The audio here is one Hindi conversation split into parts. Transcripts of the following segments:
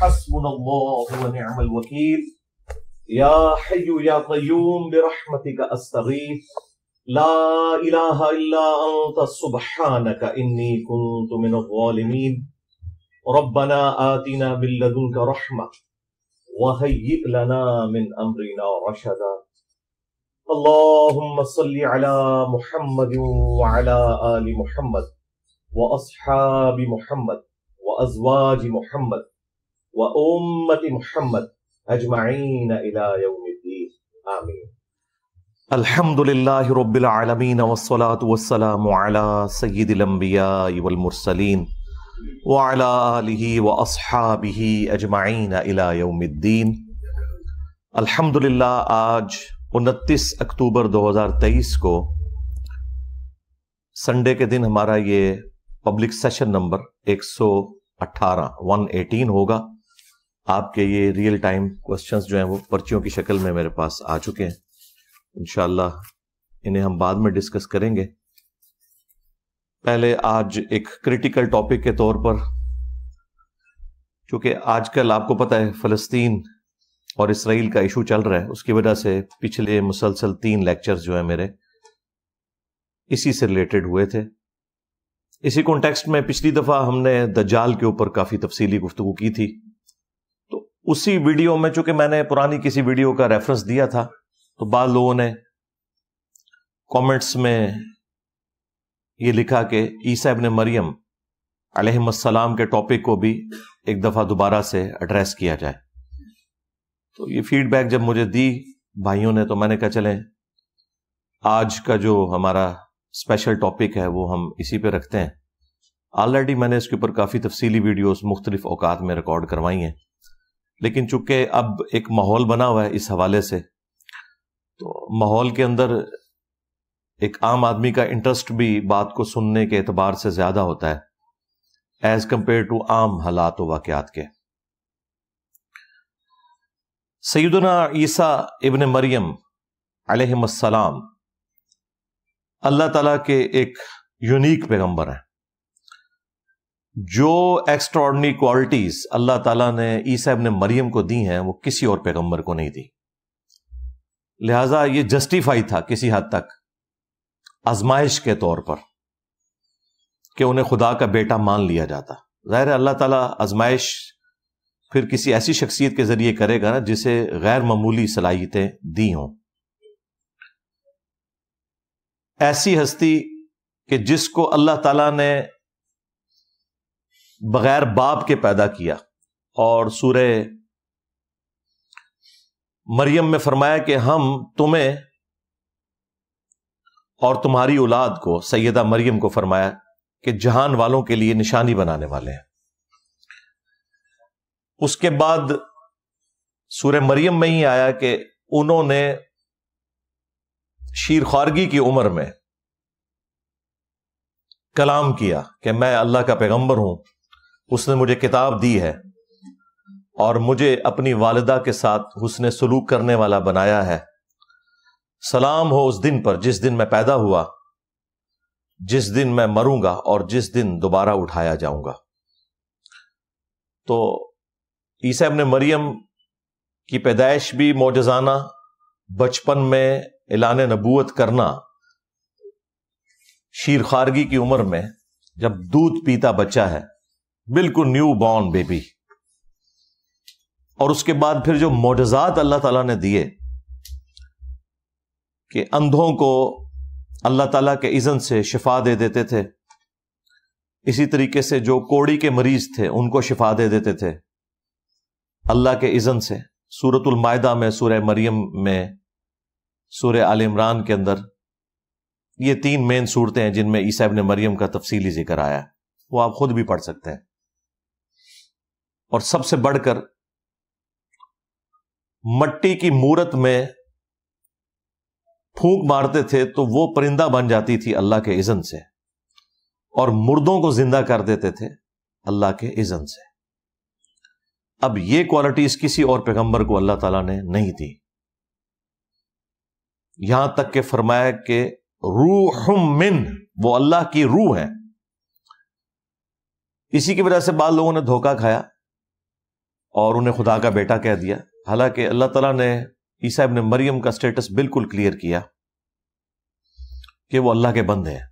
حسبنا الله ونعم الوكيل يا حي يا قيوم برحمتك أستغيث لا إله إلا أنت سبحانك إني كنت من الظالمين ربنا آتنا من لدنك رحمة وهيئ لنا من أمرنا رشدا اللهم صل على محمد وعلى آل محمد وأصحاب محمد وأزواج محمد व उम्मत मोहम्मद अजमाइन इलाउमीन आमीन अल्हम्दुलिल्लाह रब्बिल आलमीन वस्सलातु 29 2023 को संडे के दिन हमारा ये पब्लिक सेशन नंबर 118 118 होगा आपके ये रियल टाइम क्वेश्चंस जो हैं वो पर्चियों की शक्ल में मेरे पास आ चुके हैं इनशाला इन्हें हम बाद में डिस्कस करेंगे पहले आज एक क्रिटिकल टॉपिक के तौर पर क्योंकि आजकल आपको पता है फलस्तीन और इसराइल का इशू चल रहा है उसकी वजह से पिछले मुसलसल तीन लेक्चर्स जो है मेरे इसी से रिलेटेड हुए थे इसी कॉन्टेक्स्ट में पिछली दफ़ा हमने दजाल के ऊपर काफ़ी तफसीली गुफ्तु की थी उसी वीडियो में चूंकि मैंने पुरानी किसी वीडियो का रेफरेंस दिया था तो बाद लोगों ने कमेंट्स में ये लिखा कि ईसा इबन मरियम अलहमसलाम के टॉपिक को भी एक दफ़ा दोबारा से एड्रेस किया जाए तो ये फीडबैक जब मुझे दी भाइयों ने तो मैंने कहा चलें आज का जो हमारा स्पेशल टॉपिक है वो हम इसी पे रखते हैं ऑलरेडी मैंने इसके ऊपर काफ़ी तफसीली वीडियोस मुख्तलिफ औकात में रिकॉर्ड करवाई हैं लेकिन चूंकि अब एक माहौल बना हुआ है इस हवाले से तो माहौल के अंदर एक आम आदमी का इंटरेस्ट भी बात को सुनने के एतबार से ज्यादा होता है एज कंपेयर टू आम हालात वाकत के सैदना ईसा इबन मरियम अलहसलाम अल्लाह तला के एक यूनिक पैगंबर हैं जो एक्स्ट्रॉर्डनी क्वालिटीज अल्लाह ताला ने ईसाब ने मरियम को दी हैं वो किसी और पैगंबर को नहीं दी लिहाजा ये जस्टिफाई था किसी हद तक आजमाइश के तौर पर कि उन्हें खुदा का बेटा मान लिया जाता ज़ाहिर है अल्लाह ताला आजमाइश फिर किसी ऐसी शख्सियत के जरिए करेगा ना जिसे गैर मामूली सलाहियतें दी हों ऐसी हस्ती कि जिसको अल्लाह ताला ने बगैर बाप के पैदा किया और सूर्य मरियम में फरमाया कि हम तुम्हें और तुम्हारी औलाद को सैदा मरियम को फरमाया कि जहान वालों के लिए निशानी बनाने वाले हैं उसके बाद सूर्य मरियम में ही आया कि उन्होंने शीर खारगी की उम्र में कलाम किया कि मैं अल्लाह का पैगंबर हूं उसने मुझे किताब दी है और मुझे अपनी वालदा के साथ उसने सलूक करने वाला बनाया है सलाम हो उस दिन पर जिस दिन मैं पैदा हुआ जिस दिन मैं मरूंगा और जिस दिन दोबारा उठाया जाऊंगा तो ईसा ने मरियम की पैदाइश भी मोजाना बचपन में एलान नबूत करना शीरखारगी की उम्र में जब दूध पीता बच्चा है बिल्कुल न्यू बॉर्न बेबी और उसके बाद फिर जो मोजात अल्लाह ताला ने दिए कि अंधों को अल्लाह ताला के इज़न से शिफा दे देते थे इसी तरीके से जो कोड़ी के मरीज थे उनको शिफा दे देते थे अल्लाह के इज़न से सूरतुल मायदा में सूर मरियम में सूर्य आल इमरान के अंदर ये तीन मेन सूरतें हैं जिनमें ईसा ने मरियम का तफसीली जिक्र आया वो आप खुद भी पढ़ सकते हैं और सबसे बढ़कर मट्टी की मूरत में फूंक मारते थे तो वो परिंदा बन जाती थी अल्लाह के इज़न से और मुर्दों को जिंदा कर देते थे अल्लाह के इज़न से अब ये क्वालिटीज किसी और पैगंबर को अल्लाह ताला ने नहीं दी यहां तक के फरमाया कि रूहम मिन वो अल्लाह की रूह है इसी की वजह से बाद लोगों ने धोखा खाया और उन्हें खुदा का बेटा कह दिया हालांकि अल्लाह तला ने ईसा इबन मरियम का स्टेटस बिल्कुल क्लियर किया कि वो अल्लाह के बंद हैं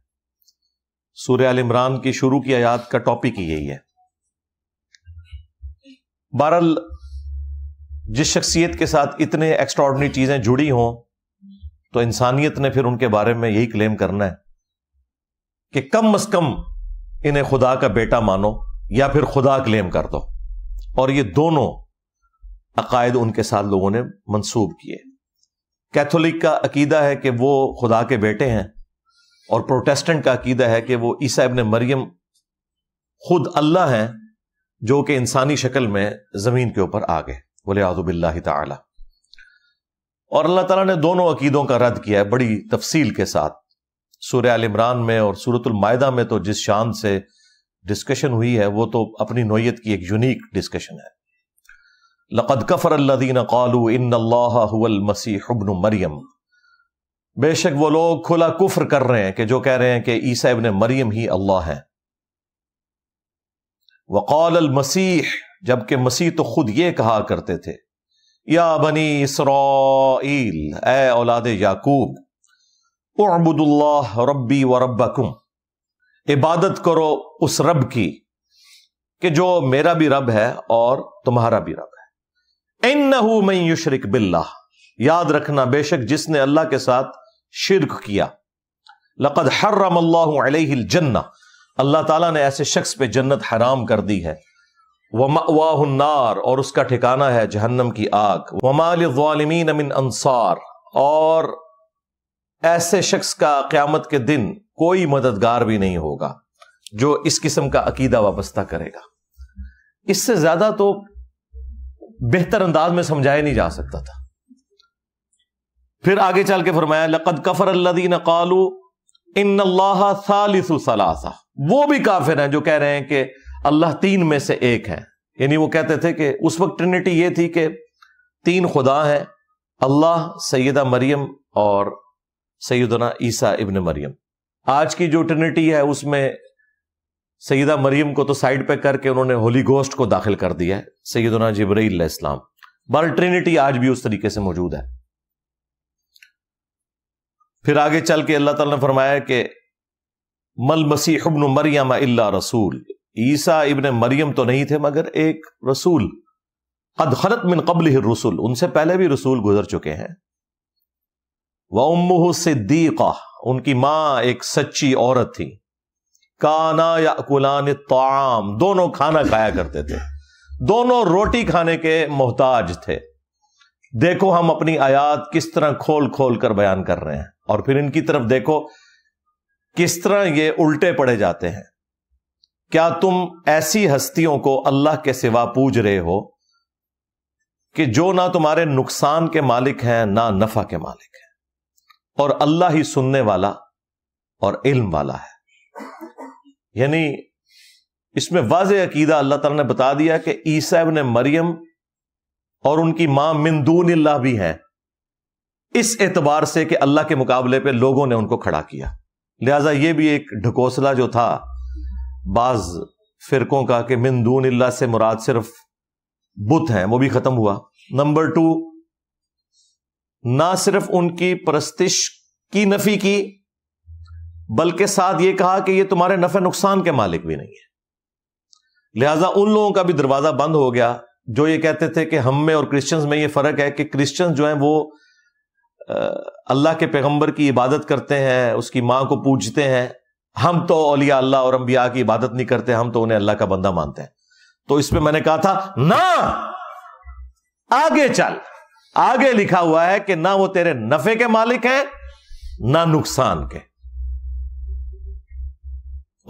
सूर्य आल इमरान की शुरू की आयात का टॉपिक ही यही है बहरल जिस शख्सियत के साथ इतने एक्स्ट्रॉर्डनरी चीजें जुड़ी हों तो इंसानियत ने फिर उनके बारे में यही क्लेम करना है कि कम अज कम इन्हें खुदा का बेटा मानो या फिर खुदा क्लेम कर दो और ये दोनों अकायद उनके साथ लोगों ने मंसूब किए कैथोलिक का अकीदा है कि वो खुदा के बेटे हैं और प्रोटेस्टेंट का अकीदा है कि वो ईसा इबन मरियम खुद अल्लाह हैं जो कि इंसानी शक्ल में ज़मीन के ऊपर आ गए बोले आजुबिल्ला ताला और अल्लाह तला ने दोनों अकीदों का रद्द किया है बड़ी तफसील के साथ सूर्य आल इमरान में और सूरतुलमादा में तो जिस शान से डिस्कशन हुई है वो तो अपनी नोयत की एक यूनिक डिस्कशन है लकद कफर अल्लादीन कालू इन मसीहबन मरियम बेशक वो लोग खुला कुफर कर रहे हैं कि जो कह रहे हैं कि ईसा इबन मरियम ही अल्लाह है वकौल अल मसीह जबकि मसीह तो खुद ये कहा करते थे या बनी इसराइल ए औलाद याकूब उबुदुल्लाह रब्बी व रब्बकुम इबादत करो उस रब की कि जो मेरा भी रब है और तुम्हारा भी रब है इन नहू मैं युशरक बिल्ला याद रखना बेशक जिसने अल्लाह के साथ शिरक किया लकद हर्रम अल्लाह जन्ना अल्लाह ताला ने ऐसे शख्स पे जन्नत हराम कर दी है वाहनार और उसका ठिकाना है जहन्नम की आग वमालमीन अमिन अंसार और ऐसे शख्स का क्यामत के दिन कोई मददगार भी नहीं होगा जो इस किस्म का अकीदा वाबस्ता करेगा इससे ज्यादा तो बेहतर अंदाज में समझाया नहीं जा सकता था फिर आगे चल के फरमाया लकद कफर अल्लादीन कालू इन अल्लाह वो भी काफिर हैं जो कह रहे हैं कि अल्लाह तीन में से एक है यानी वो कहते थे कि उस वक्त ट्रिनिटी ये थी कि तीन खुदा हैं अल्लाह सैदा मरियम और सैदना ईसा इबन मरियम आज की जो ट्रिनिटी है उसमें सईदा मरियम को तो साइड पे करके उन्होंने होली गोस्ट को दाखिल कर दिया है सईद जबरील इस्लाम बल ट्रिनिटी आज भी उस तरीके से मौजूद है फिर आगे चल के अल्लाह ताला ने फरमाया कि मल मसीह इबन मरियम अल्ला रसूल ईसा इबन मरियम तो नहीं थे मगर एक रसूल अदखलत मिन कबल रसूल उनसे पहले भी रसूल गुजर चुके हैं वम्मह सिद्दीक़ा उनकी मां एक सच्ची औरत थी काना या कुलान ताम दोनों खाना खाया करते थे दोनों रोटी खाने के मोहताज थे देखो हम अपनी आयात किस तरह खोल खोल कर बयान कर रहे हैं और फिर इनकी तरफ देखो किस तरह ये उल्टे पड़े जाते हैं क्या तुम ऐसी हस्तियों को अल्लाह के सिवा पूज रहे हो कि जो ना तुम्हारे नुकसान के मालिक हैं ना नफा के मालिक हैं और अल्लाह ही सुनने वाला और इल्म वाला है यानी इसमें वाज अकीदा अल्लाह तला ने बता दिया कि ईसा ने मरियम और उनकी मां मिंदून अल्लाह भी हैं इस एतबार से कि अल्लाह के मुकाबले पे लोगों ने उनको खड़ा किया लिहाजा यह भी एक ढकोसला जो था बाज फिरकों का कि मिंदून अल्लाह से मुराद सिर्फ बुत हैं वो भी खत्म हुआ नंबर टू ना सिर्फ उनकी परस्तिश की नफी की बल्कि साथ ये कहा कि ये तुम्हारे नफे नुकसान के मालिक भी नहीं है लिहाजा उन लोगों का भी दरवाजा बंद हो गया जो ये कहते थे कि हम में और क्रिश्चियंस में ये फर्क है कि क्रिश्चियंस जो हैं वो अल्लाह के पैगंबर की इबादत करते हैं उसकी मां को पूजते हैं हम तो अलिया अल्लाह और अम्बिया की इबादत नहीं करते हम तो उन्हें अल्लाह का बंदा मानते हैं तो इस पर मैंने कहा था ना आगे चल आगे लिखा हुआ है कि ना वो तेरे नफे के मालिक हैं ना नुकसान के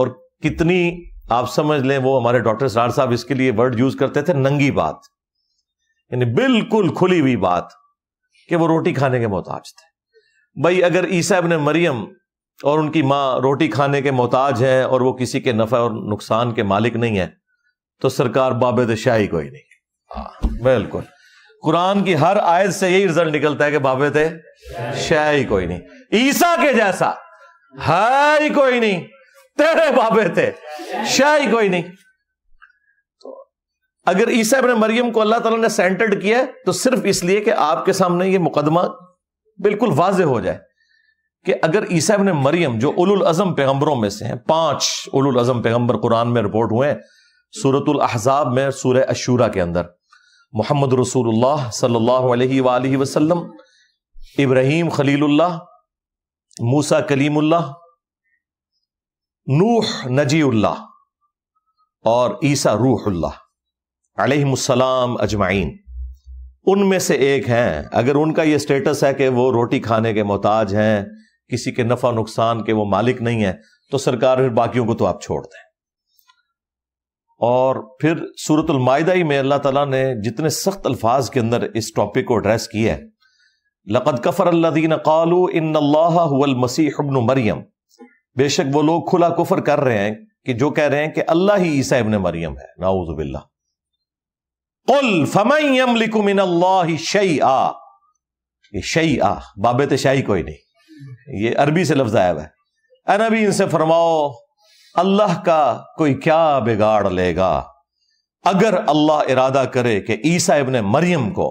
और कितनी आप समझ लें वो हमारे डॉक्टर सरार साहब इसके लिए वर्ड यूज करते थे नंगी बात यानी बिल्कुल खुली हुई बात कि वो रोटी खाने के मोहताज थे भाई अगर ईसा ने मरियम और उनकी मां रोटी खाने के मोहताज है और वो किसी के नफा और नुकसान के मालिक नहीं है तो सरकार बाबेद शाही कोई नहीं हाँ, बिल्कुल कुरान की हर आयत से यही रिजल्ट निकलता है कि बाबे बाबेद शाही कोई नहीं ईसा के जैसा है ही कोई नहीं तेरे बाबे थे शाह ही कोई नहीं तो अगर ईसा अपने मरियम को अल्लाह ताला ने सेंटर्ड किया तो सिर्फ इसलिए कि आपके सामने ये मुकदमा बिल्कुल वाज हो जाए कि अगर ईसा ने मरियम जो उलुल अजम पैगंबरों में से हैं पांच उल अजम पैगंबर कुरान में रिपोर्ट हुए हैं अहजाब में सूर अशूरा के अंदर मोहम्मद रसूल सल्लल्लाहु इब्राहिम खलील मूसा कलीमुल्ला नूह नजीउल्ला और ईसा रूहुल्ला अलैहिस्सलाम अजमाइन उनमें से एक हैं अगर उनका ये स्टेटस है कि वो रोटी खाने के मोहताज हैं किसी के नफा नुकसान के वो मालिक नहीं है तो सरकार फिर बाकियों को तो आप छोड़ दें और फिर सूरतुल मायदा ही में अल्लाह ताला ने जितने सख्त अल्फाज के अंदर इस टॉपिक को एड्रेस किया है लकद कफर अल्लादीन कालू इन मसीहबन मरियम बेशक वो लोग खुला कुफर कर रहे हैं कि जो कह रहे हैं कि अल्लाह ही ईसा इबन मरियम है नाउजुबिल्ला कुल फमयम लिकुमिन अल्लाह शई आ शई आ बाबे तो शाही कोई नहीं ये अरबी से लफ्ज आया हुआ है अनबी इनसे फरमाओ अल्लाह का कोई क्या बिगाड़ लेगा अगर अल्लाह इरादा करे कि ईसा इबन मरियम को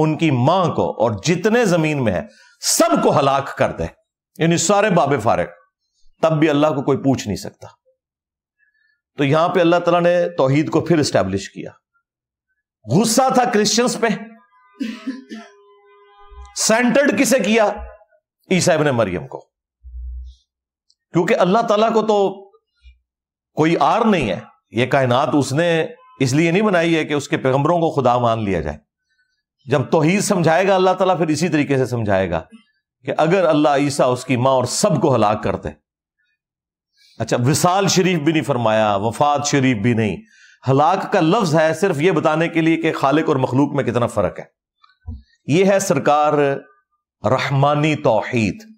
उनकी मां को और जितने जमीन में है सबको हलाक कर दे यानी सारे बाबे फारे तब भी अल्लाह को कोई पूछ नहीं सकता तो यहां पे अल्लाह तला ने तोहीद को फिर स्टैब्लिश किया गुस्सा था क्रिश्चियंस पे सेंटर्ड किसे किया ईसा ने मरियम को क्योंकि अल्लाह तला को तो कोई आर नहीं है यह कायनात उसने इसलिए नहीं बनाई है कि उसके पैगंबरों को खुदा मान लिया जाए जब तोहीद समझाएगा अल्लाह तला फिर इसी तरीके से समझाएगा कि अगर अल्लाह ईसा उसकी मां और सबको हलाक करते अच्छा विशाल शरीफ भी नहीं फरमाया वफात शरीफ भी नहीं हलाक का लफ्ज है सिर्फ यह बताने के लिए कि खालिक और मखलूक में कितना फर्क है यह है सरकार रहमानी तोहीद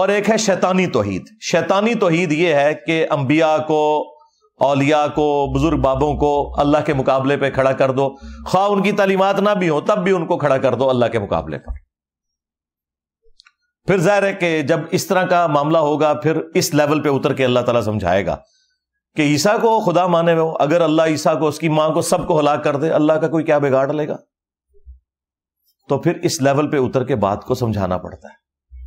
और एक है शैतानी तोहीद शैतानी तोहीद यह है कि अंबिया को अलिया को बुजुर्ग बाबों को अल्लाह के मुकाबले पर खड़ा कर दो खा उनकी तालीमत ना भी हो तब भी उनको खड़ा कर दो अल्लाह के मुकाबले पर फिर जाहिर है कि जब इस तरह का मामला होगा फिर इस लेवल पे उतर के अल्लाह ताला समझाएगा कि ईसा को खुदा माने हो अगर अल्लाह ईसा को उसकी मां को सबको हलाक कर दे अल्लाह का कोई क्या बिगाड़ लेगा तो फिर इस लेवल पे उतर के बात को समझाना पड़ता है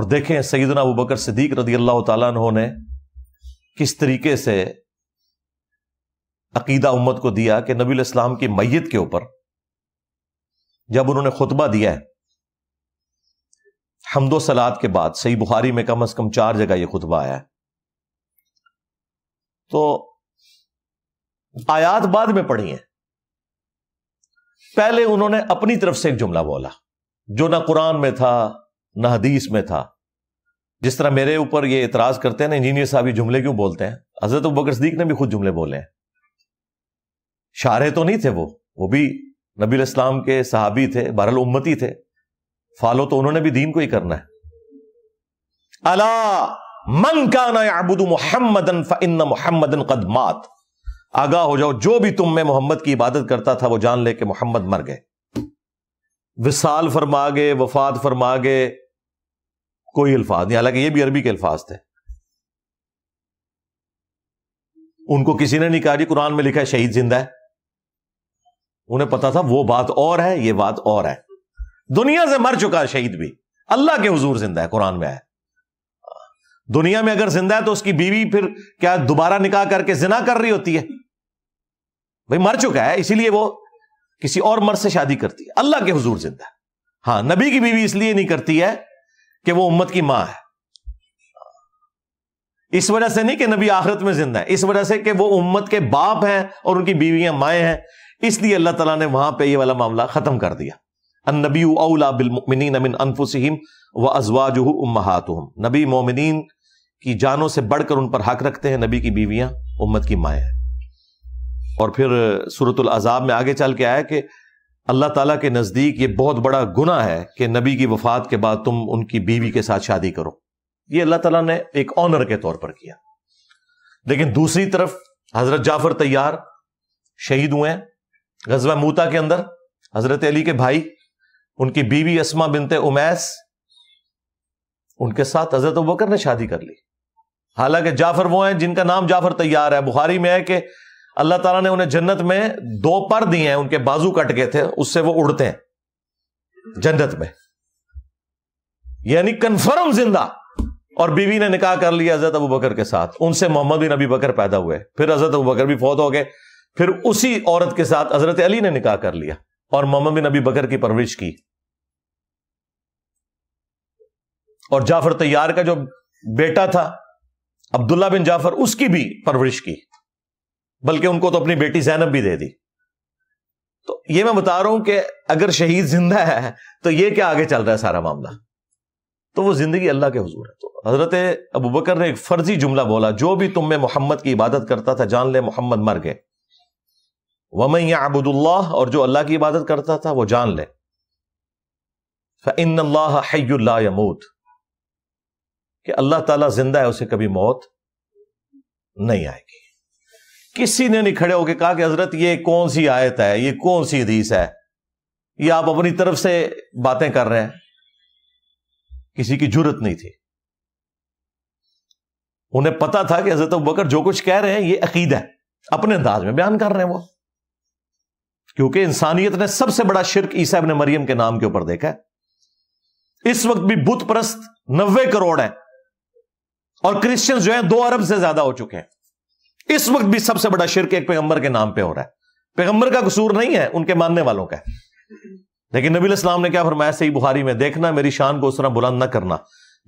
और देखें सईदना अबू बकर सिद्दीक रदी अल्लाह तला ने किस तरीके से अकीदा उम्मत को दिया कि नबी इस्लाम की मैत के ऊपर जब उन्होंने खुतबा दिया है हमदो सलाद के बाद सही बुखारी में कम अज कम चार जगह यह खुतबा आया तो आयात बाद में पढ़ी है पहले उन्होंने अपनी तरफ से एक जुमला बोला जो ना कुरान में था ना हदीस में था जिस तरह मेरे ऊपर ये इतराज करते हैं ना इंजीनियर साहब ये जुमले क्यों बोलते हैं हजरत बकर ने भी खुद जुमले बोले हैं शारे तो नहीं थे वो वो भी नबी इस्लाम के सहाबी थे बहरल उम्मती थे फालो तो उन्होंने भी दीन को ही करना है अला मन का नाबुद मोहम्मदन फ़िन मोहम्मदन कदमात आगाह हो जाओ जो भी तुम में मोहम्मद की इबादत करता था वो जान ले के मोहम्मद मर गए विसाल फरमा गए वफात फरमा गए कोई अल्फाज नहीं हालांकि ये भी अरबी के अल्फाज थे उनको किसी ने नहीं कहा जी कुरान में लिखा है शहीद जिंदा है उन्हें पता था वो बात और है ये बात और है दुनिया से मर चुका शहीद भी अल्लाह के हजूर जिंदा है कुरान में है दुनिया में अगर जिंदा है तो उसकी बीवी फिर क्या दोबारा निकाह करके जिना कर रही होती है भाई मर चुका है इसीलिए वो किसी और मर्द से शादी करती है अल्लाह के हजूर जिंदा है हाँ नबी की बीवी इसलिए नहीं करती है कि वो उम्मत की मां है इस वजह से नहीं कि नबी आखिरत में जिंदा है इस वजह से कि वो उम्मत के बाप हैं और उनकी बीवियां माए हैं इसलिए अल्लाह तला ने वहां पर यह वाला मामला खत्म कर दिया नबी अला बिलमिन अमिन अनफुसम व अजवाज उम्मातम नबी मोमिन की जानों से बढ़कर उन पर हक रखते हैं नबी की बीवियां उम्मत की माएँ और फिर सूरतुल अजाब में आगे चल के आया कि अल्लाह ताला के नज़दीक ये बहुत बड़ा गुना है कि नबी की वफात के बाद तुम उनकी बीवी के साथ शादी करो ये अल्लाह ताला ने एक ऑनर के तौर पर किया लेकिन दूसरी तरफ हजरत जाफर तैयार शहीद हुए हैं गजवा मूता के अंदर हजरत अली के भाई उनकी बीवी असमा बिनते उमैस उनके साथ हजरत बकर ने शादी कर ली हालांकि जाफर वो हैं जिनका नाम जाफर तैयार है बुहारी में है कि अल्लाह तला ने उन्हें जन्नत में दो पर दिए हैं उनके बाजू कट गए थे उससे वो उड़ते हैं जन्नत में यानी कन्फर्म जिंदा और बीवी ने निकाह कर लिया हजरत अबू बकर के साथ उनसे मोहम्मद बिन अबी बकर पैदा हुए फिर हजरत अबू बकर भी फौत हो गए फिर उसी औरत के साथ हजरत अली ने निकाह कर लिया और मोहम्मद बिन अबी बकर की परवरिश की और जाफर तैयार का जो बेटा था अब्दुल्ला बिन जाफर उसकी भी परवरिश की बल्कि उनको तो अपनी बेटी जैनब भी दे दी तो ये मैं बता रहा हूं कि अगर शहीद जिंदा है तो ये क्या आगे चल रहा है सारा मामला तो वो जिंदगी अल्लाह के हजूर है तो हजरत अबू बकर ने एक फर्जी जुमला बोला जो भी तुम में मोहम्मद की इबादत करता था जान ले मोहम्मद मर गए वमई अबुदुल्लाह और जो अल्लाह की इबादत करता था वो जान ले इन अल्लाह हयूत कि अल्लाह ताला जिंदा है उसे कभी मौत नहीं आएगी किसी ने नहीं खड़े होकर कहा कि हजरत ये कौन सी आयत है ये कौन सी हदीस है ये आप अपनी तरफ से बातें कर रहे हैं किसी की जरूरत नहीं थी उन्हें पता था कि हजरत बकर जो कुछ कह रहे हैं ये अकीदा है अपने अंदाज में बयान कर रहे हैं वो क्योंकि इंसानियत ने सबसे बड़ा शिरक ईसा ने मरियम के नाम के ऊपर देखा है इस वक्त भी बुत प्रस्त नब्बे करोड़ है और क्रिश्चियंस जो है दो अरब से ज्यादा हो चुके हैं इस वक्त भी सबसे बड़ा शिरक एक पैगंबर के नाम पे हो रहा है पैगंबर का कसूर नहीं है उनके मानने वालों का लेकिन नबी इस्लाम ने क्या फरमाया सही बुहारी में देखना मेरी शान को उस तरह बुलंद न करना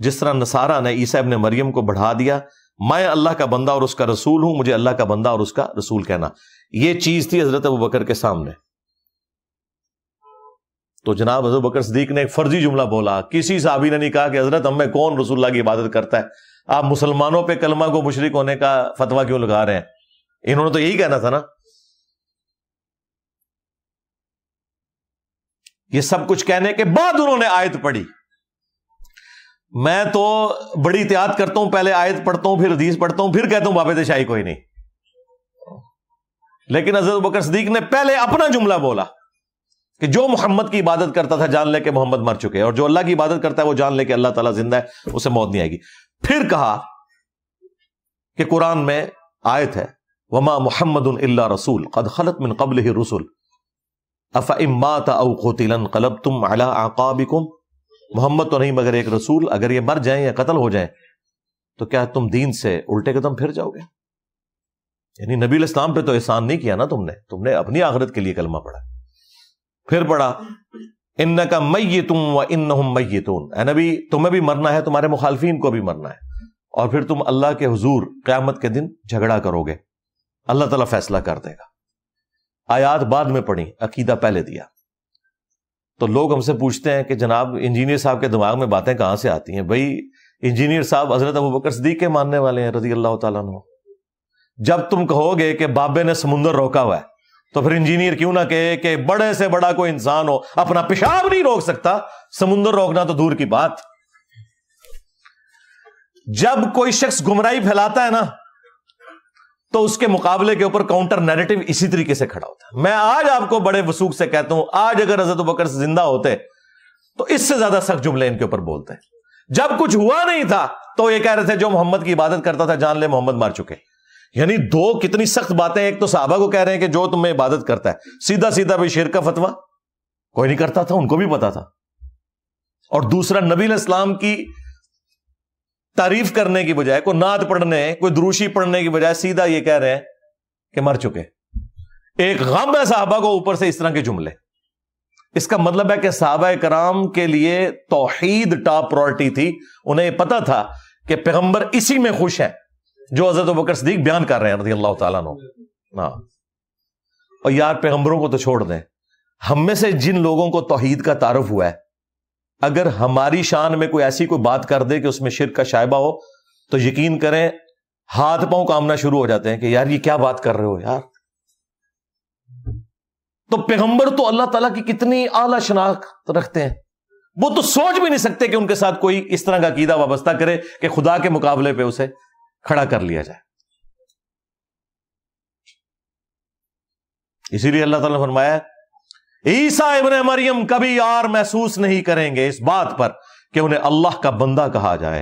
जिस तरह नसारा ने ईसा ने मरियम को बढ़ा दिया मैं अल्लाह का बंदा और उसका रसूल हूं मुझे अल्लाह का बंदा और उसका रसूल कहना ये चीज थी हजरत अबू बकर के सामने तो जनाब हजरत बकर सदीक ने एक फर्जी जुमला बोला किसी साहबी ने नहीं कहा कि हजरत हमें कौन रसुल्ला की इबादत करता है आप मुसलमानों पर कलमा को मुशरक होने का फतवा क्यों लगा रहे हैं इन्होंने तो यही कहना था ना ये सब कुछ कहने के बाद उन्होंने आयत पढ़ी मैं तो बड़ी एहतियात करता हूं पहले आयत पढ़ता हूं फिर हदीस पढ़ता हूं फिर कहता हूं बाबे शाही कोई नहीं लेकिन हजरत बकर सदीक ने पहले अपना जुमला बोला कि जो मोहम्मद की इबादत करता था जान ले मोहम्मद मर चुके और जो अल्लाह की इबादत करता है वो जान लेके अल्लाह ताला जिंदा है उसे मौत नहीं आएगी फिर कहा कि कुरान में आयत है वमा मोहम्मद अल्ला रसूल कद खलत मिन कबल ही रसूल अफ़ा इमात अवकोतिलन कलब तुम अला आकाबिकुम मोहम्मद तो नहीं मगर एक रसूल अगर ये मर जाए या कतल हो जाए तो क्या तुम दीन से उल्टे कदम फिर जाओगे यानी नबी इस्लाम पे तो एहसान नहीं किया ना तुमने तुमने अपनी आखिरत के लिए कलमा पढ़ा फिर पढ़ा इन का मई ये तुम व इन मई तुम नबी तुम्हें भी मरना है तुम्हारे मुखालफी को भी मरना है और फिर तुम अल्लाह के हजूर क्यामत के दिन झगड़ा करोगे अल्लाह तला फैसला कर देगा आयात बाद में पढ़ी अकीदा पहले दिया तो लोग हमसे पूछते हैं कि जनाब इंजीनियर साहब के दिमाग में बातें कहाँ से आती हैं भाई इंजीनियर साहब हजरत अबू बकर सदीक के मानने वाले हैं रजी अल्लाह तुम जब तुम कहोगे कि बाबे ने समुंदर रोका हुआ है तो फिर इंजीनियर क्यों ना कहे कि बड़े से बड़ा कोई इंसान हो अपना पेशाब नहीं रोक सकता समुंदर रोकना तो दूर की बात जब कोई शख्स गुमराही फैलाता है ना तो उसके मुकाबले के ऊपर काउंटर नैरेटिव इसी तरीके से खड़ा होता है मैं आज आपको बड़े वसूख से कहता हूं आज अगर हजरत बकर जिंदा होते तो इससे ज्यादा सख्त जुमले इनके ऊपर बोलते जब कुछ हुआ नहीं था तो ये कह रहे थे जो मोहम्मद की इबादत करता था जान ले मोहम्मद मार चुके यानी दो कितनी सख्त बातें एक तो साहबा को कह रहे हैं कि जो तुम्हें इबादत करता है सीधा सीधा भाई शेर का फतवा कोई नहीं करता था उनको भी पता था और दूसरा नबी इस्लाम की तारीफ करने की बजाय कोई नाद पढ़ने कोई द्रूशी पढ़ने की बजाय सीधा ये कह रहे हैं कि मर चुके एक गम है साहबा को ऊपर से इस तरह के जुमले इसका मतलब है कि साहबा कराम के लिए तोहहीद टॉप प्रायोरिटी थी उन्हें पता था कि पैगंबर इसी में खुश हैं जो हजरत बकर सदीक बयान कर रहे हैं रजी अल्लाह तला हाँ और यार पैगम्बरों को तो छोड़ दें हम में से जिन लोगों को तोहहीद का तारफ हुआ है अगर हमारी शान में कोई ऐसी कोई बात कर दे कि उसमें शिर का शायबा हो तो यकीन करें हाथ पांव कामना शुरू हो जाते हैं कि यार ये क्या बात कर रहे हो यार तो पैगंबर तो अल्लाह तला की कितनी आला शनाख्त रखते हैं वो तो सोच भी नहीं सकते कि उनके साथ कोई इस तरह का कीदा वाबस्ता करे कि खुदा के मुकाबले पे उसे खड़ा कर लिया जाए इसीलिए अल्लाह ताला ने फरमाया ईसा इबन मरियम कभी यार महसूस नहीं करेंगे इस बात पर कि उन्हें अल्लाह का बंदा कहा जाए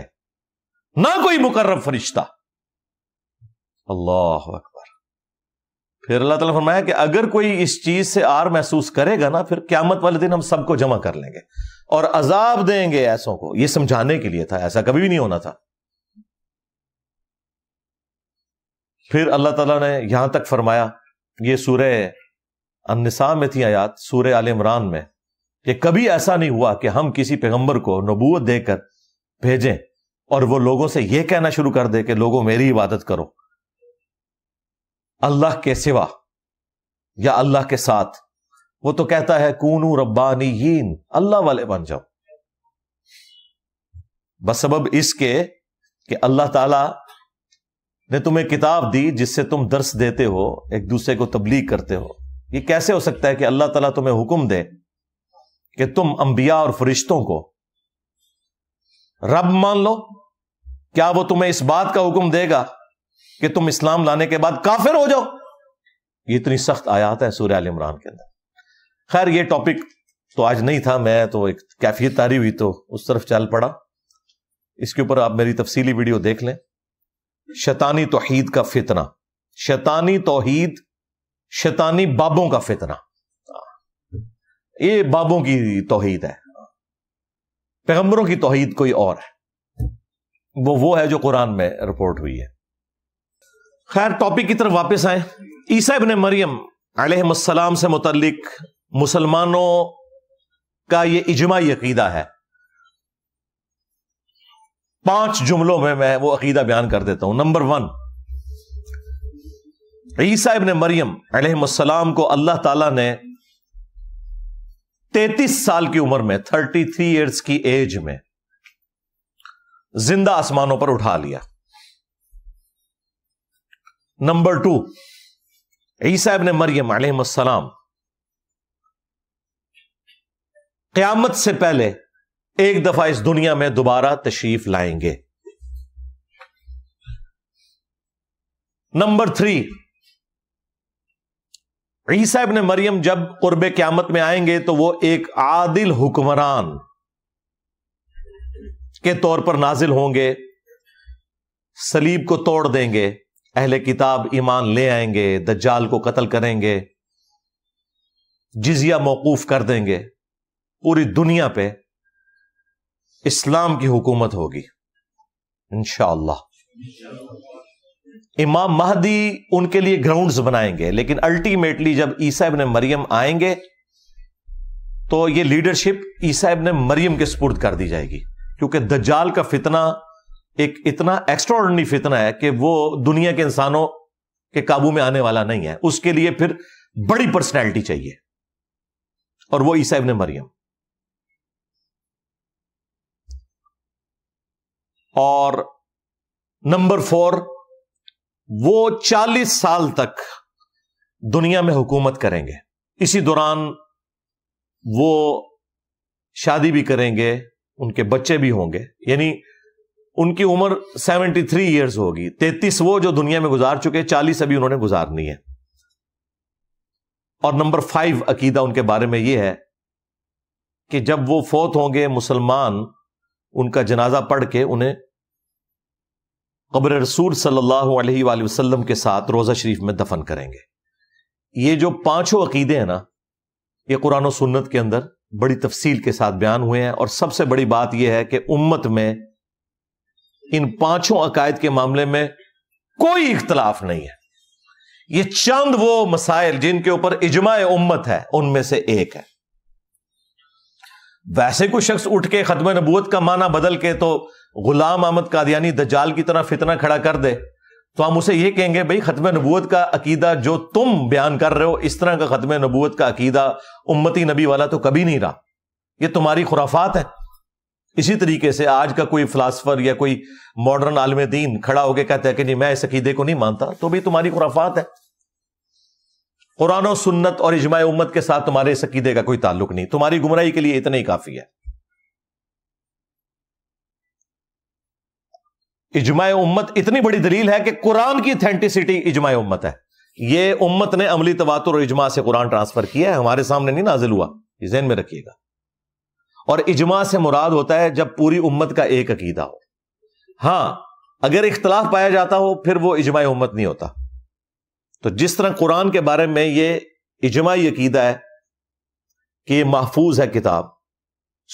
ना कोई मुकर्रम फरिश्ता अल्लाह अकबर फिर अल्लाह ताला फरमाया कि अगर कोई इस चीज से आर महसूस करेगा ना फिर क्यामत वाले दिन हम सबको जमा कर लेंगे और अजाब देंगे ऐसों को यह समझाने के लिए था ऐसा कभी भी नहीं होना था फिर अल्लाह तला ने यहां तक फरमाया ये सूर्य अनसा में थी आयात सूर्य आल इमरान में कि कभी ऐसा नहीं हुआ कि हम किसी पैगंबर को नबूत देकर भेजें और वो लोगों से यह कहना शुरू कर दे कि लोगों मेरी इबादत करो अल्लाह के सिवा या अल्लाह के साथ वो तो कहता है कूनू रब्बानी अल्लाह वाले बन जाओ बस सबब इसके कि अल्लाह ताला ने तुम्हें किताब दी जिससे तुम दर्स देते हो एक दूसरे को तबलीग करते हो ये कैसे हो सकता है कि अल्लाह तला तुम्हें हुक्म दे कि तुम अंबिया और फरिश्तों को रब मान लो क्या वो तुम्हें इस बात का हुक्म देगा कि तुम इस्लाम लाने के बाद काफिर हो जाओ ये इतनी सख्त आयात है सूर्य आल इमरान के अंदर खैर ये टॉपिक तो आज नहीं था मैं तो एक कैफियत तारी हुई तो उस तरफ चल पड़ा इसके ऊपर आप मेरी तफसीली वीडियो देख लें शैतानी तोहीद का फितना शैतानी तोहीद शैतानी बाबों का फितना ये बाबों की तोहीद है पैगंबरों की तोहीद कोई और है वो वो है जो कुरान में रिपोर्ट हुई है खैर टॉपिक की तरफ वापस आए ईसा इबन मरियम अलैहिस्सलाम से मुतलिक मुसलमानों का ये इजमा यकीदा है पांच जुमलों में मैं वो अकीदा बयान कर देता हूं नंबर वन ईसा इबन मरियम अलहसलाम को अल्लाह ताला ने तैतीस साल की उम्र में थर्टी थ्री ईयर्स की एज में जिंदा आसमानों पर उठा लिया नंबर टू ईसा इबन मरियम अलहसलाम क्यामत से पहले एक दफा इस दुनिया में दोबारा तशरीफ लाएंगे नंबर थ्री ईसा ने मरियम जब कुर्ब क्यामत में आएंगे तो वो एक आदिल हुक्मरान के तौर पर नाजिल होंगे सलीब को तोड़ देंगे अहले किताब ईमान ले आएंगे दज्जाल को कत्ल करेंगे जिजिया मौकूफ कर देंगे पूरी दुनिया पे इस्लाम की हुकूमत होगी इनशाला इमाम महदी उनके लिए ग्राउंड्स बनाएंगे लेकिन अल्टीमेटली जब ईसा इबन मरियम आएंगे तो ये लीडरशिप ईसा इबन मरियम के सपुर्द कर दी जाएगी क्योंकि दज्जाल का फितना एक इतना एक्स्ट्रॉर्डनरी फितना है कि वो दुनिया के इंसानों के काबू में आने वाला नहीं है उसके लिए फिर बड़ी पर्सनैलिटी चाहिए और वो ईसा इबन मरियम और नंबर फोर वो चालीस साल तक दुनिया में हुकूमत करेंगे इसी दौरान वो शादी भी करेंगे उनके बच्चे भी होंगे यानी उनकी उम्र सेवेंटी थ्री ईयर्स होगी तैतीस वो जो दुनिया में गुजार चुके हैं चालीस अभी उन्होंने गुजारनी है और नंबर फाइव अकीदा उनके बारे में यह है कि जब वो फोत होंगे मुसलमान उनका जनाजा पढ़ के उन्हें कब्र रसूल सल्लल्लाहु अलैहि वसल्लम के साथ रोज़ा शरीफ में दफन करेंगे ये जो पांचों अकीदे हैं ना ये कुरान सुन्नत के अंदर बड़ी तफसील के साथ बयान हुए हैं और सबसे बड़ी बात यह है कि उम्मत में इन पांचों अकायद के मामले में कोई इख्तलाफ नहीं है ये चंद वो मसाइल जिनके ऊपर इजमा उम्मत है उनमें से एक है वैसे कोई शख्स उठ के खत्म नबूत का माना बदल के तो गुलाम अहमद कादियानी दजाल की तरह फितना खड़ा कर दे तो हम उसे यह कहेंगे भाई खत्म नबूत का अकीदा जो तुम बयान कर रहे हो इस तरह का खत्म नबूत का अकीदा उम्मती नबी वाला तो कभी नहीं रहा यह तुम्हारी खुराफात है इसी तरीके से आज का कोई फिलासफर या कोई मॉडर्न आलम दीन खड़ा होकर कहता है कि नहीं मैं इस अकीदे को नहीं मानता तो भी तुम्हारी खुराफात है कुरान और सुन्नत और इजमाय उम्मत के साथ तुम्हारे इस अकीदे का कोई ताल्लुक नहीं तुम्हारी गुमराही के लिए इतना ही काफी है इजमा उम्मत इतनी बड़ी दलील है कि कुरान की अथेंटिसिटी इजमा उम्मत है ये उम्मत ने अमली तवातुर और इजमा से कुरान ट्रांसफर किया है हमारे सामने नहीं नाजिल हुआ ये जहन में रखिएगा और इजमा से मुराद होता है जब पूरी उम्मत का एक अकीदा हो हां अगर इख्तलाफ पाया जाता हो फिर वो इजमाय उम्मत नहीं होता तो जिस तरह कुरान के बारे में ये इजमा यकीदा है कि यह महफूज है किताब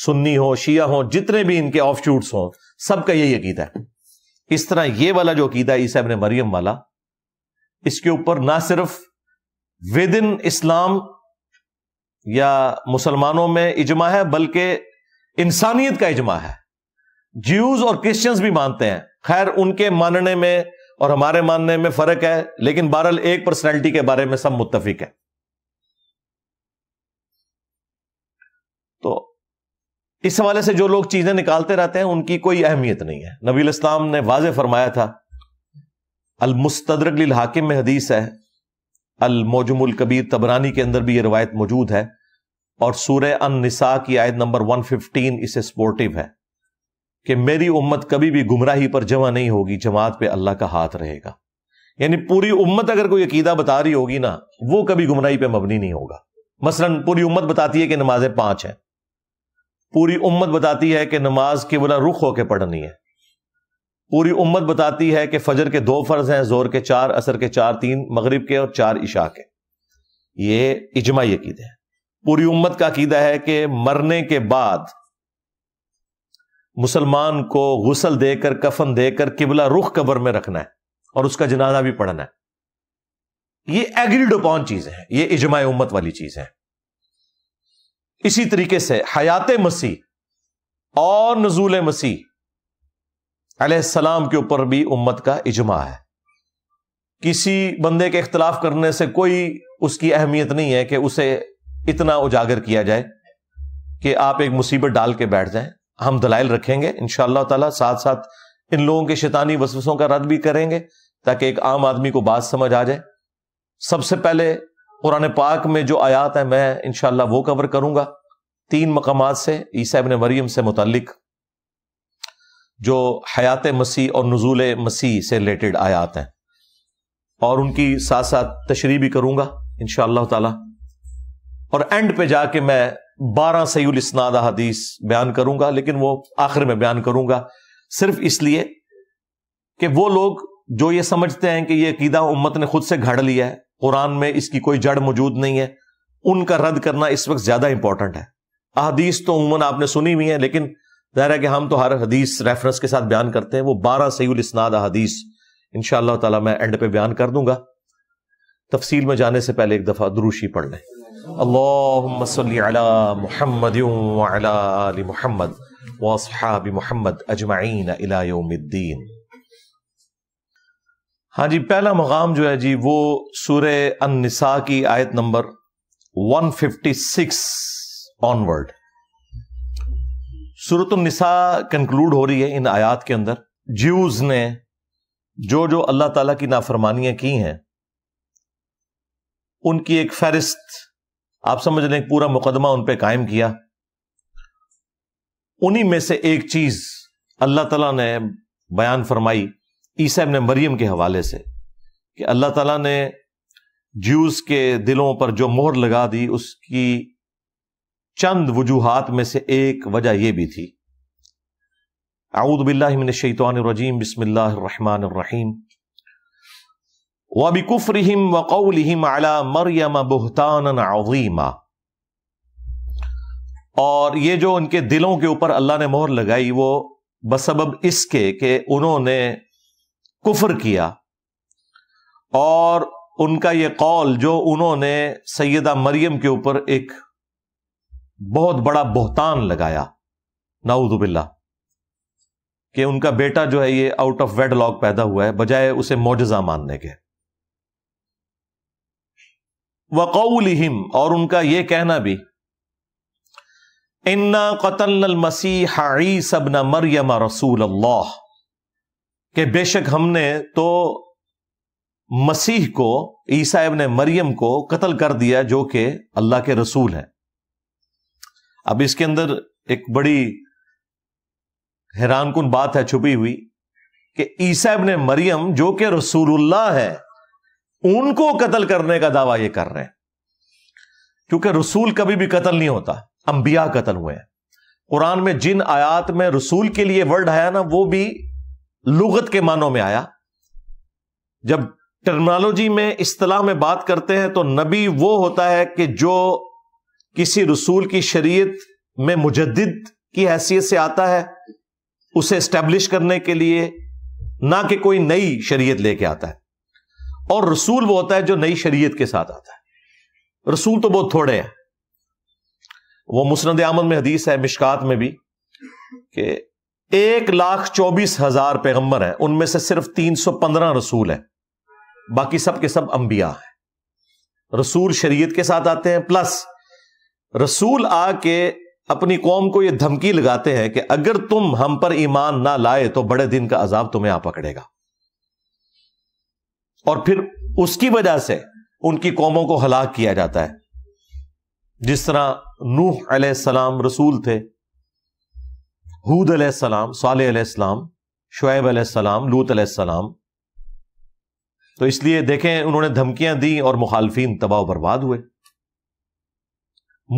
सुन्नी हो शिया हो जितने भी इनके ऑफ शूट्स हों सबका यही अकीदा है इस तरह ये वाला जो अकीदा है ईसा ने मरियम वाला इसके ऊपर ना सिर्फ विद इन इस्लाम या मुसलमानों में इजमा है बल्कि इंसानियत का इजमा है ज्यूज और क्रिश्चियंस भी मानते हैं खैर उनके मानने में और हमारे मानने में फर्क है लेकिन बहरल एक पर्सनैलिटी के बारे में सब मुतफिक है तो इस हवाले से जो लोग चीजें निकालते रहते हैं उनकी कोई अहमियत नहीं है नबील इस्लाम ने वाज फरमाया था अल मुस्तदरक हाकिम में हदीस है अल मोजमुल कबीर तबरानी के अंदर भी यह रवायत मौजूद है और सूर्य अन निसा की आयत नंबर वन फिफ्टीन इसे स्पोर्टिव है कि मेरी उम्मत कभी भी गुमराही पर जमा नहीं होगी जमात पे अल्लाह का हाथ रहेगा यानी पूरी उम्मत अगर कोई अकीदा बता रही होगी ना वो कभी गुमराही पे मबनी नहीं होगा मसलन पूरी उम्मत बताती है कि नमाजें पांच हैं पूरी उम्मत बताती है कि नमाज के केवल रुख होकर पढ़नी है पूरी उम्मत बताती है कि फजर के दो फर्ज हैं जोर के चार असर के चार तीन मगरिब के और चार इशा के ये इजमाही अकीदे हैं पूरी उम्मत का अकीदा है कि मरने के बाद मुसलमान को गुसल देकर कफन देकर किबला रुख कबर में रखना है और उसका जनाजा भी पढ़ना है ये एग्रीड अपॉन चीजें हैं ये इजमा उम्मत वाली चीज है इसी तरीके से हयात मसीह और नजूल मसीह सलाम के ऊपर भी उम्मत का इजमा है किसी बंदे के इख्तलाफ करने से कोई उसकी अहमियत नहीं है कि उसे इतना उजागर किया जाए कि आप एक मुसीबत डाल के बैठ जाएं हम दलाइल रखेंगे इन ताला साथ साथ इन लोगों के शैतानी वसवसों का रद्द भी करेंगे ताकि एक आम आदमी को बात समझ आ जाए सबसे पहले कुरान पाक में जो आयात है मैं इनशाला वो कवर करूंगा तीन मकाम से ईसा ने मरियम से मुतल जो हयात मसीह और नजूल मसीह से रिलेटेड आयात हैं और उनकी साथ साथ तशरी भी करूंगा इनशा ताला और एंड पे जाके मैं बारह सयूल इसनाद हदीस बयान करूंगा लेकिन वो आखिर में बयान करूंगा सिर्फ इसलिए कि वो लोग जो ये समझते हैं कि ये अकीदा उम्मत ने खुद से घड़ लिया है कुरान में इसकी कोई जड़ मौजूद नहीं है उनका रद्द करना इस वक्त ज्यादा इंपॉर्टेंट है अदीस तो उमूमन आपने सुनी हुई है लेकिन जाहिर है कि हम तो हर हदीस रेफरेंस के साथ बयान करते हैं वो बारह सयूल इसनाद हदीस इन ताला मैं एंड पे बयान कर दूंगा तफसील में जाने से पहले एक दफा दुरूशी पढ़ लें اللهم صل على محمد وعلى ال محمد واصحاب محمد اجمعين الى يوم الدين हाँ जी पहला मुकाम जो है जी वो सूर्य अनसा की आयत नंबर 156 ऑनवर्ड सूरत निसा कंक्लूड हो रही है इन आयत के अंदर ज्यूज ने जो जो अल्लाह ताला की नाफरमानियां की हैं उनकी एक फहरिस्त आप समझ लें पूरा मुकदमा उन पर कायम किया उन्हीं में से एक चीज अल्लाह तला ने बयान फरमाई ईसा ने मरियम के हवाले से कि अल्लाह तला ने जूस के दिलों पर जो मोहर लगा दी उसकी चंद वजूहत में से एक वजह यह भी थी आऊद बिल्लामिन रजीम बसमिल्लर रहीम वबिकुफ्रिहिम वकौलिहिम अला मरियम बुहतान और ये जो उनके दिलों के ऊपर अल्लाह ने मोहर लगाई वो बसबब इसके कि उन्होंने कुफर किया और उनका ये कौल जो उन्होंने सैदा मरियम के ऊपर एक बहुत बड़ा बहतान लगाया नाउदबिल्ला कि उनका बेटा जो है ये आउट ऑफ वेड लॉक पैदा हुआ है बजाय उसे मोजा मानने के वकौलहिम और उनका यह कहना भी इन्ना कतल मसीह सबन मरियम रसूल अल्लाह के बेशक हमने तो मसीह को ईसा इबन मरियम को कत्ल कर दिया जो कि अल्लाह के रसूल है अब इसके अंदर एक बड़ी हैरानकुन बात है छुपी हुई कि ईसा इबन मरियम जो कि रसूलुल्लाह है उनको कत्ल करने का दावा ये कर रहे हैं क्योंकि रसूल कभी भी कत्ल नहीं होता अंबिया कत्ल हुए हैं कुरान में जिन आयात में रसूल के लिए वर्ड आया ना वो भी लुगत के मानों में आया जब टर्मिनोलॉजी में इस्तलाह में बात करते हैं तो नबी वो होता है कि जो किसी रसूल की शरीयत में मुजद्द की हैसियत से आता है उसे स्टैब्लिश करने के लिए ना कि कोई नई शरीयत लेके आता है और रसूल वो होता है जो नई शरीयत के साथ आता है रसूल तो बहुत थोड़े हैं वो मुसनद आमद में हदीस है मिशकात में भी कि एक लाख चौबीस हजार पैगंबर हैं उनमें से सिर्फ तीन सौ पंद्रह रसूल है बाकी सब के सब अंबिया हैं रसूल शरीयत के साथ आते हैं प्लस रसूल आके अपनी कौम को यह धमकी लगाते हैं कि अगर तुम हम पर ईमान ना लाए तो बड़े दिन का अजाब तुम्हें आ पकड़ेगा और फिर उसकी वजह से उनकी कौमों को हलाक किया जाता है जिस तरह नूह सलाम रसूल थे हूद सलाम साल सलाम शुएब सलाम लूत सलाम तो इसलिए देखें उन्होंने धमकियां दी और मुखालफी तबाह बर्बाद हुए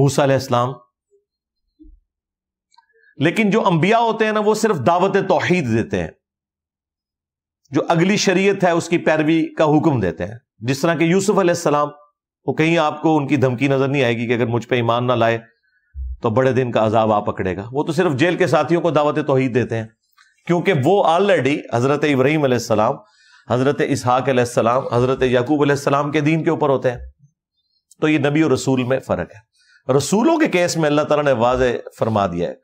मूसा इस्लाम लेकिन जो अंबिया होते हैं ना वो सिर्फ दावत तोहहीद देते हैं जो अगली शरीयत है उसकी पैरवी का हुक्म देते हैं जिस तरह के यूसुफ अलैहिस्सलाम वो कहीं आपको उनकी धमकी नजर नहीं आएगी कि अगर मुझ पर ईमान ना लाए तो बड़े दिन का अजाब आप पकड़ेगा वो तो सिर्फ जेल के साथियों को दावत तोहहीद देते हैं क्योंकि वो ऑलरेडी हजरत इब्राहिम अलैहिस्सलाम हजरत इसहाक अलैहिस्सलाम हजरत याकूब अलैहिस्सलाम के दीन के ऊपर होते हैं तो ये नबी और रसूल में फर्क है रसूलों के केस में अल्लाह तला ने वाज फरमा दिया है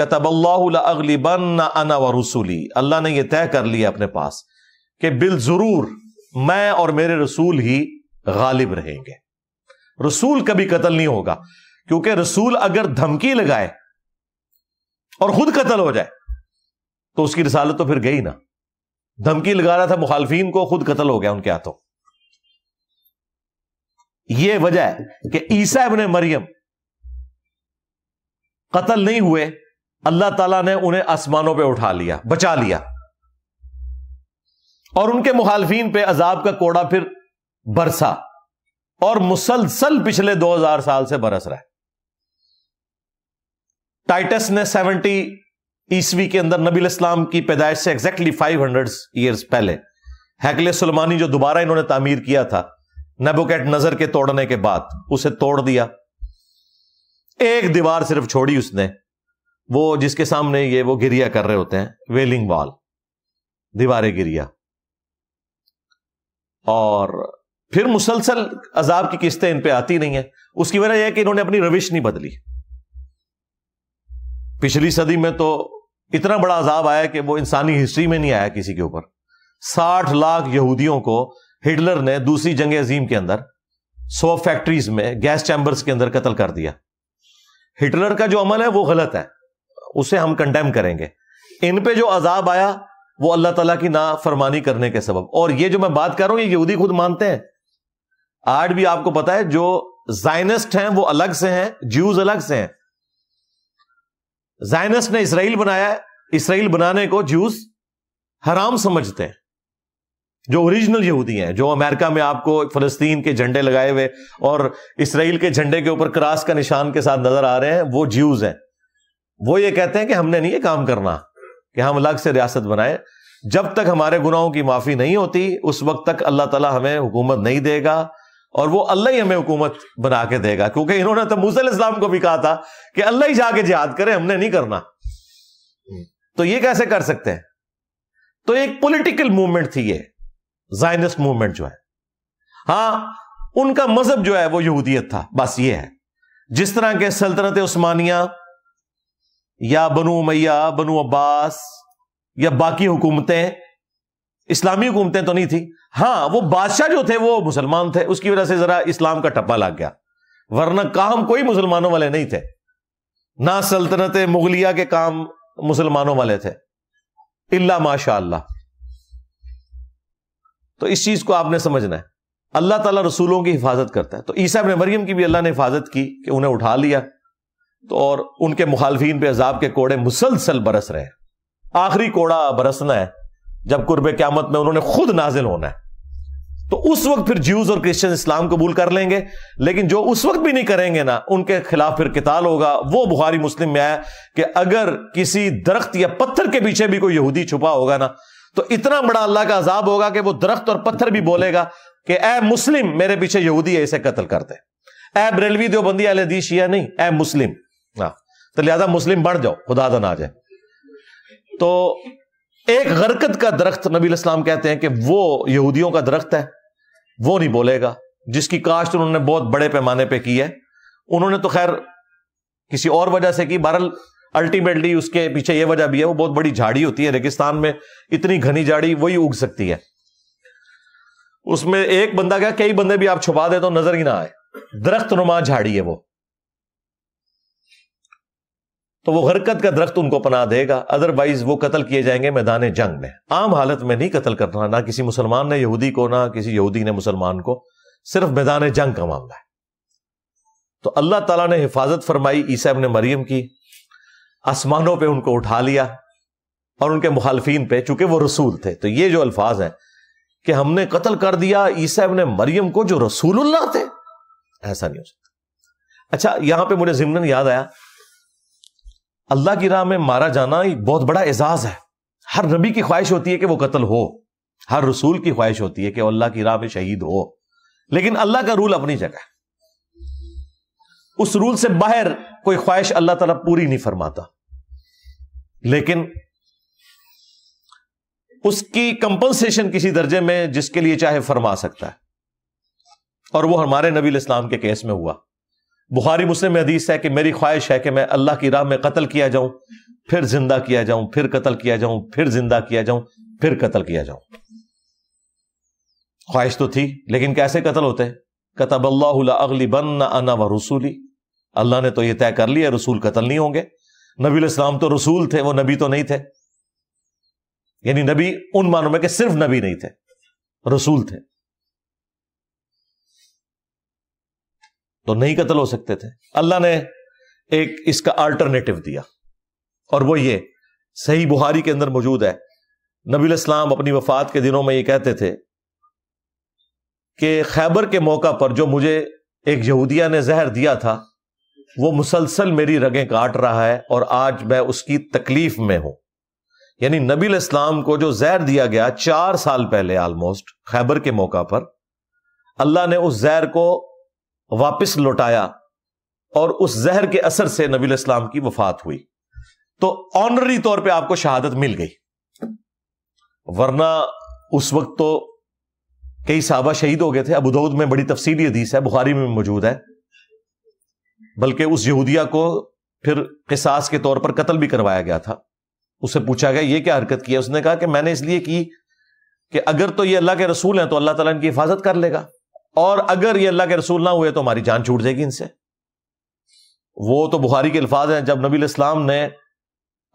अगली कतबल्लाबन रसूली अल्लाह ने यह तय कर लिया अपने पास कि बिल जरूर मैं और मेरे रसूल ही गालिब रहेंगे रसूल कभी कतल नहीं होगा क्योंकि रसूल अगर धमकी लगाए और खुद कतल हो जाए तो उसकी रिसालत तो फिर गई ना धमकी लगा रहा था मुखालफीन को खुद कतल हो गया उनके हाथों यह वजह है कि ईसा इबन मरियम कतल नहीं हुए अल्लाह ताला ने उन्हें आसमानों पे उठा लिया बचा लिया और उनके मुखालफिन पे अजाब का कोड़ा फिर बरसा और मुसलसल पिछले 2000 साल से बरस रहा है टाइटस ने 70 ईस्वी के अंदर नबी इस्लाम की पैदाइश से एग्जैक्टली फाइव हंड्रेड ईयर्स पहले हैकले सुलमानी जो दोबारा इन्होंने तामीर किया था नबोकेट नजर के तोड़ने के बाद उसे तोड़ दिया एक दीवार सिर्फ छोड़ी उसने वो जिसके सामने ये वो गिरिया कर रहे होते हैं वेलिंग वॉल दीवारे गिरिया और फिर मुसलसल अजाब की किस्तें इन पर आती नहीं है उसकी वजह यह कि इन्होंने अपनी रविश नहीं बदली पिछली सदी में तो इतना बड़ा अजाब आया कि वो इंसानी हिस्ट्री में नहीं आया किसी के ऊपर साठ लाख यहूदियों को हिटलर ने दूसरी जंग अजीम के अंदर सौ फैक्ट्रीज में गैस चैम्बर्स के अंदर कत्ल कर दिया हिटलर का जो अमल है वो गलत है उसे हम कंटेम करेंगे इन पे जो अजाब आया वो अल्लाह तला की ना फरमानी करने के सबब और ये जो मैं बात कर रहा हूं ये यहूदी खुद मानते हैं आज भी आपको पता है जो जाइनस्ट हैं वो अलग से हैं ज्यूज अलग से हैं जाइनिस्ट ने इसराइल बनाया है इसराइल बनाने को ज्यूज हराम समझते हैं जो ओरिजिनल यहूदी हैं जो अमेरिका में आपको फलस्तीन के झंडे लगाए हुए और इसराइल के झंडे के ऊपर क्रास का निशान के साथ नजर आ रहे हैं वो ज्यूज हैं वो ये कहते हैं कि हमने नहीं ये काम करना कि हम अलग से रियासत बनाए जब तक हमारे गुनाहों की माफ़ी नहीं होती उस वक्त तक अल्लाह ताला हमें हुकूमत नहीं देगा और वो अल्लाह ही हमें हुकूमत बना के देगा क्योंकि इन्होंने तो मूसल इस्लाम को भी कहा था कि अल्लाह ही जाके जिहाद करे हमने नहीं करना तो ये कैसे कर सकते हैं तो एक पॉलिटिकल मूवमेंट थी ये जायनिस्ट मूवमेंट जो है हाँ उनका मजहब जो है वो यहूदियत था बस ये है जिस तरह के सल्तनत उस्मानिया या बनु मैया बनु अब्बास या बाकी हुकूमतें इस्लामी हुकूमतें तो नहीं थी हाँ वो बादशाह जो थे वो मुसलमान थे उसकी वजह से जरा इस्लाम का टप्पा लग गया वरना काम कोई मुसलमानों वाले नहीं थे ना सल्तनत मुगलिया के काम मुसलमानों वाले थे इल्ला माशा तो इस चीज को आपने समझना है अल्लाह ताला रसूलों की हिफाजत करता है तो ईसा ने मरियम की भी अल्लाह ने हिफाजत की कि उन्हें उठा लिया तो और उनके मुखालफी पे अजाब के कोड़े मुसलसल बरस रहे हैं आखिरी कोड़ा बरसना है जब कुर्ब क्यामत में उन्होंने खुद नाजिल होना है तो उस वक्त फिर ज्यूज और क्रिश्चियन इस्लाम कबूल कर लेंगे लेकिन जो उस वक्त भी नहीं करेंगे ना उनके खिलाफ फिर किताल होगा वो बुहारी मुस्लिम में आया कि अगर किसी दरख्त या पत्थर के पीछे भी कोई यहूदी छुपा होगा ना तो इतना बड़ा अल्लाह का अजाब होगा कि वो दरख्त और पत्थर भी बोलेगा कि ए मुस्लिम मेरे पीछे यहूदी है इसे कत्ल कर ए बरेलवी देवबंदी अलहदीशिया नहीं ए मुस्लिम हाँ तो लिहाजा मुस्लिम बढ़ जाओ खुदा दन आ जाए तो एक गरकत का दरख्त नबी इस्लाम कहते हैं कि वो यहूदियों का दरख्त है वो नहीं बोलेगा जिसकी काश्त उन्होंने बहुत बड़े पैमाने पर की है उन्होंने तो खैर किसी और वजह से की बहरल अल्टीमेटली उसके पीछे यह वजह भी है वो बहुत बड़ी झाड़ी होती है रेगिस्तान में इतनी घनी झाड़ी वही उग सकती है उसमें एक बंदा क्या कई बंदे भी आप छुपा दे तो नजर ही ना आए दरख्त नुमा झाड़ी है वो तो वो हरकत का दरख्त उनको पना देगा अदरवाइज वो कतल किए जाएंगे मैदान जंग में आम हालत में नहीं कत्ल करना ना किसी मुसलमान ने यहूदी को ना किसी यहूदी ने मुसलमान को सिर्फ मैदान जंग का मामला है तो अल्लाह तला ने हिफाजत फरमाई ईसा ने मरियम की आसमानों पर उनको उठा लिया और उनके मुखालफी पे चूंकि वो रसूल थे तो ये जो अल्फाज है कि हमने कतल कर दिया ईसा ने मरियम को जो रसूल्ला थे ऐसा नहीं हो सकता अच्छा यहां पे मुझे जिमन याद आया अल्लाह की राह में मारा जाना एक बहुत बड़ा एजाज है हर नबी की ख्वाहिश होती है कि वो कत्ल हो हर रसूल की ख्वाहिश होती है कि अल्लाह की राह में शहीद हो लेकिन अल्लाह का रूल अपनी जगह उस रूल से बाहर कोई ख्वाहिश अल्लाह तला पूरी नहीं फरमाता लेकिन उसकी कंपनसेशन किसी दर्जे में जिसके लिए चाहे फरमा सकता है और वो हमारे नबी इस्लाम के केस में हुआ बुखारी मुस्लिम में हदीस है कि मेरी ख्वाहिश है कि मैं अल्लाह की राह में कत्ल किया जाऊं फिर जिंदा किया जाऊं फिर कत्ल किया जाऊं फिर जिंदा किया जाऊं फिर कत्ल किया जाऊं ख्वाहिश तो थी लेकिन कैसे कत्ल होते हैं कतब अगली बन अना व रसूली अल्लाह ने तो यह तय कर लिया रसूल कतल नहीं होंगे नबी इस्लाम तो रसूल थे वो नबी तो नहीं थे यानी नबी उन मानों में कि सिर्फ नबी नहीं थे रसूल थे तो नहीं कत्ल हो सकते थे अल्लाह ने एक इसका अल्टरनेटिव दिया और वो ये सही बुहारी के अंदर मौजूद है नबी इस्लाम अपनी वफात के दिनों में ये कहते थे कि खैबर के मौका पर जो मुझे एक यहूदिया ने जहर दिया था वो मुसलसल मेरी रगें काट रहा है और आज मैं उसकी तकलीफ में हूं यानी नबी इस्लाम को जो जहर दिया गया चार साल पहले ऑलमोस्ट खैबर के मौका पर अल्लाह ने उस जहर को वापस लौटाया और उस जहर के असर से नबी इस्लाम की वफात हुई तो ऑनरी तौर पे आपको शहादत मिल गई वरना उस वक्त तो कई साहबा शहीद हो गए थे अब अबूदाऊद में बड़ी तफसीली हदीस है बुखारी में मौजूद है बल्कि उस यहूदिया को फिर किसास के तौर पर कत्ल भी करवाया गया था उसे पूछा गया यह क्या हरकत किया उसने कहा कि मैंने इसलिए की कि अगर तो ये अल्लाह के रसूल हैं तो अल्लाह तला इनकी हिफाजत कर लेगा और अगर ये अल्लाह के रसूल ना हुए तो हमारी जान छूट जाएगी इनसे वो तो बुहारी के अल्फाज हैं जब नबी इस्लाम ने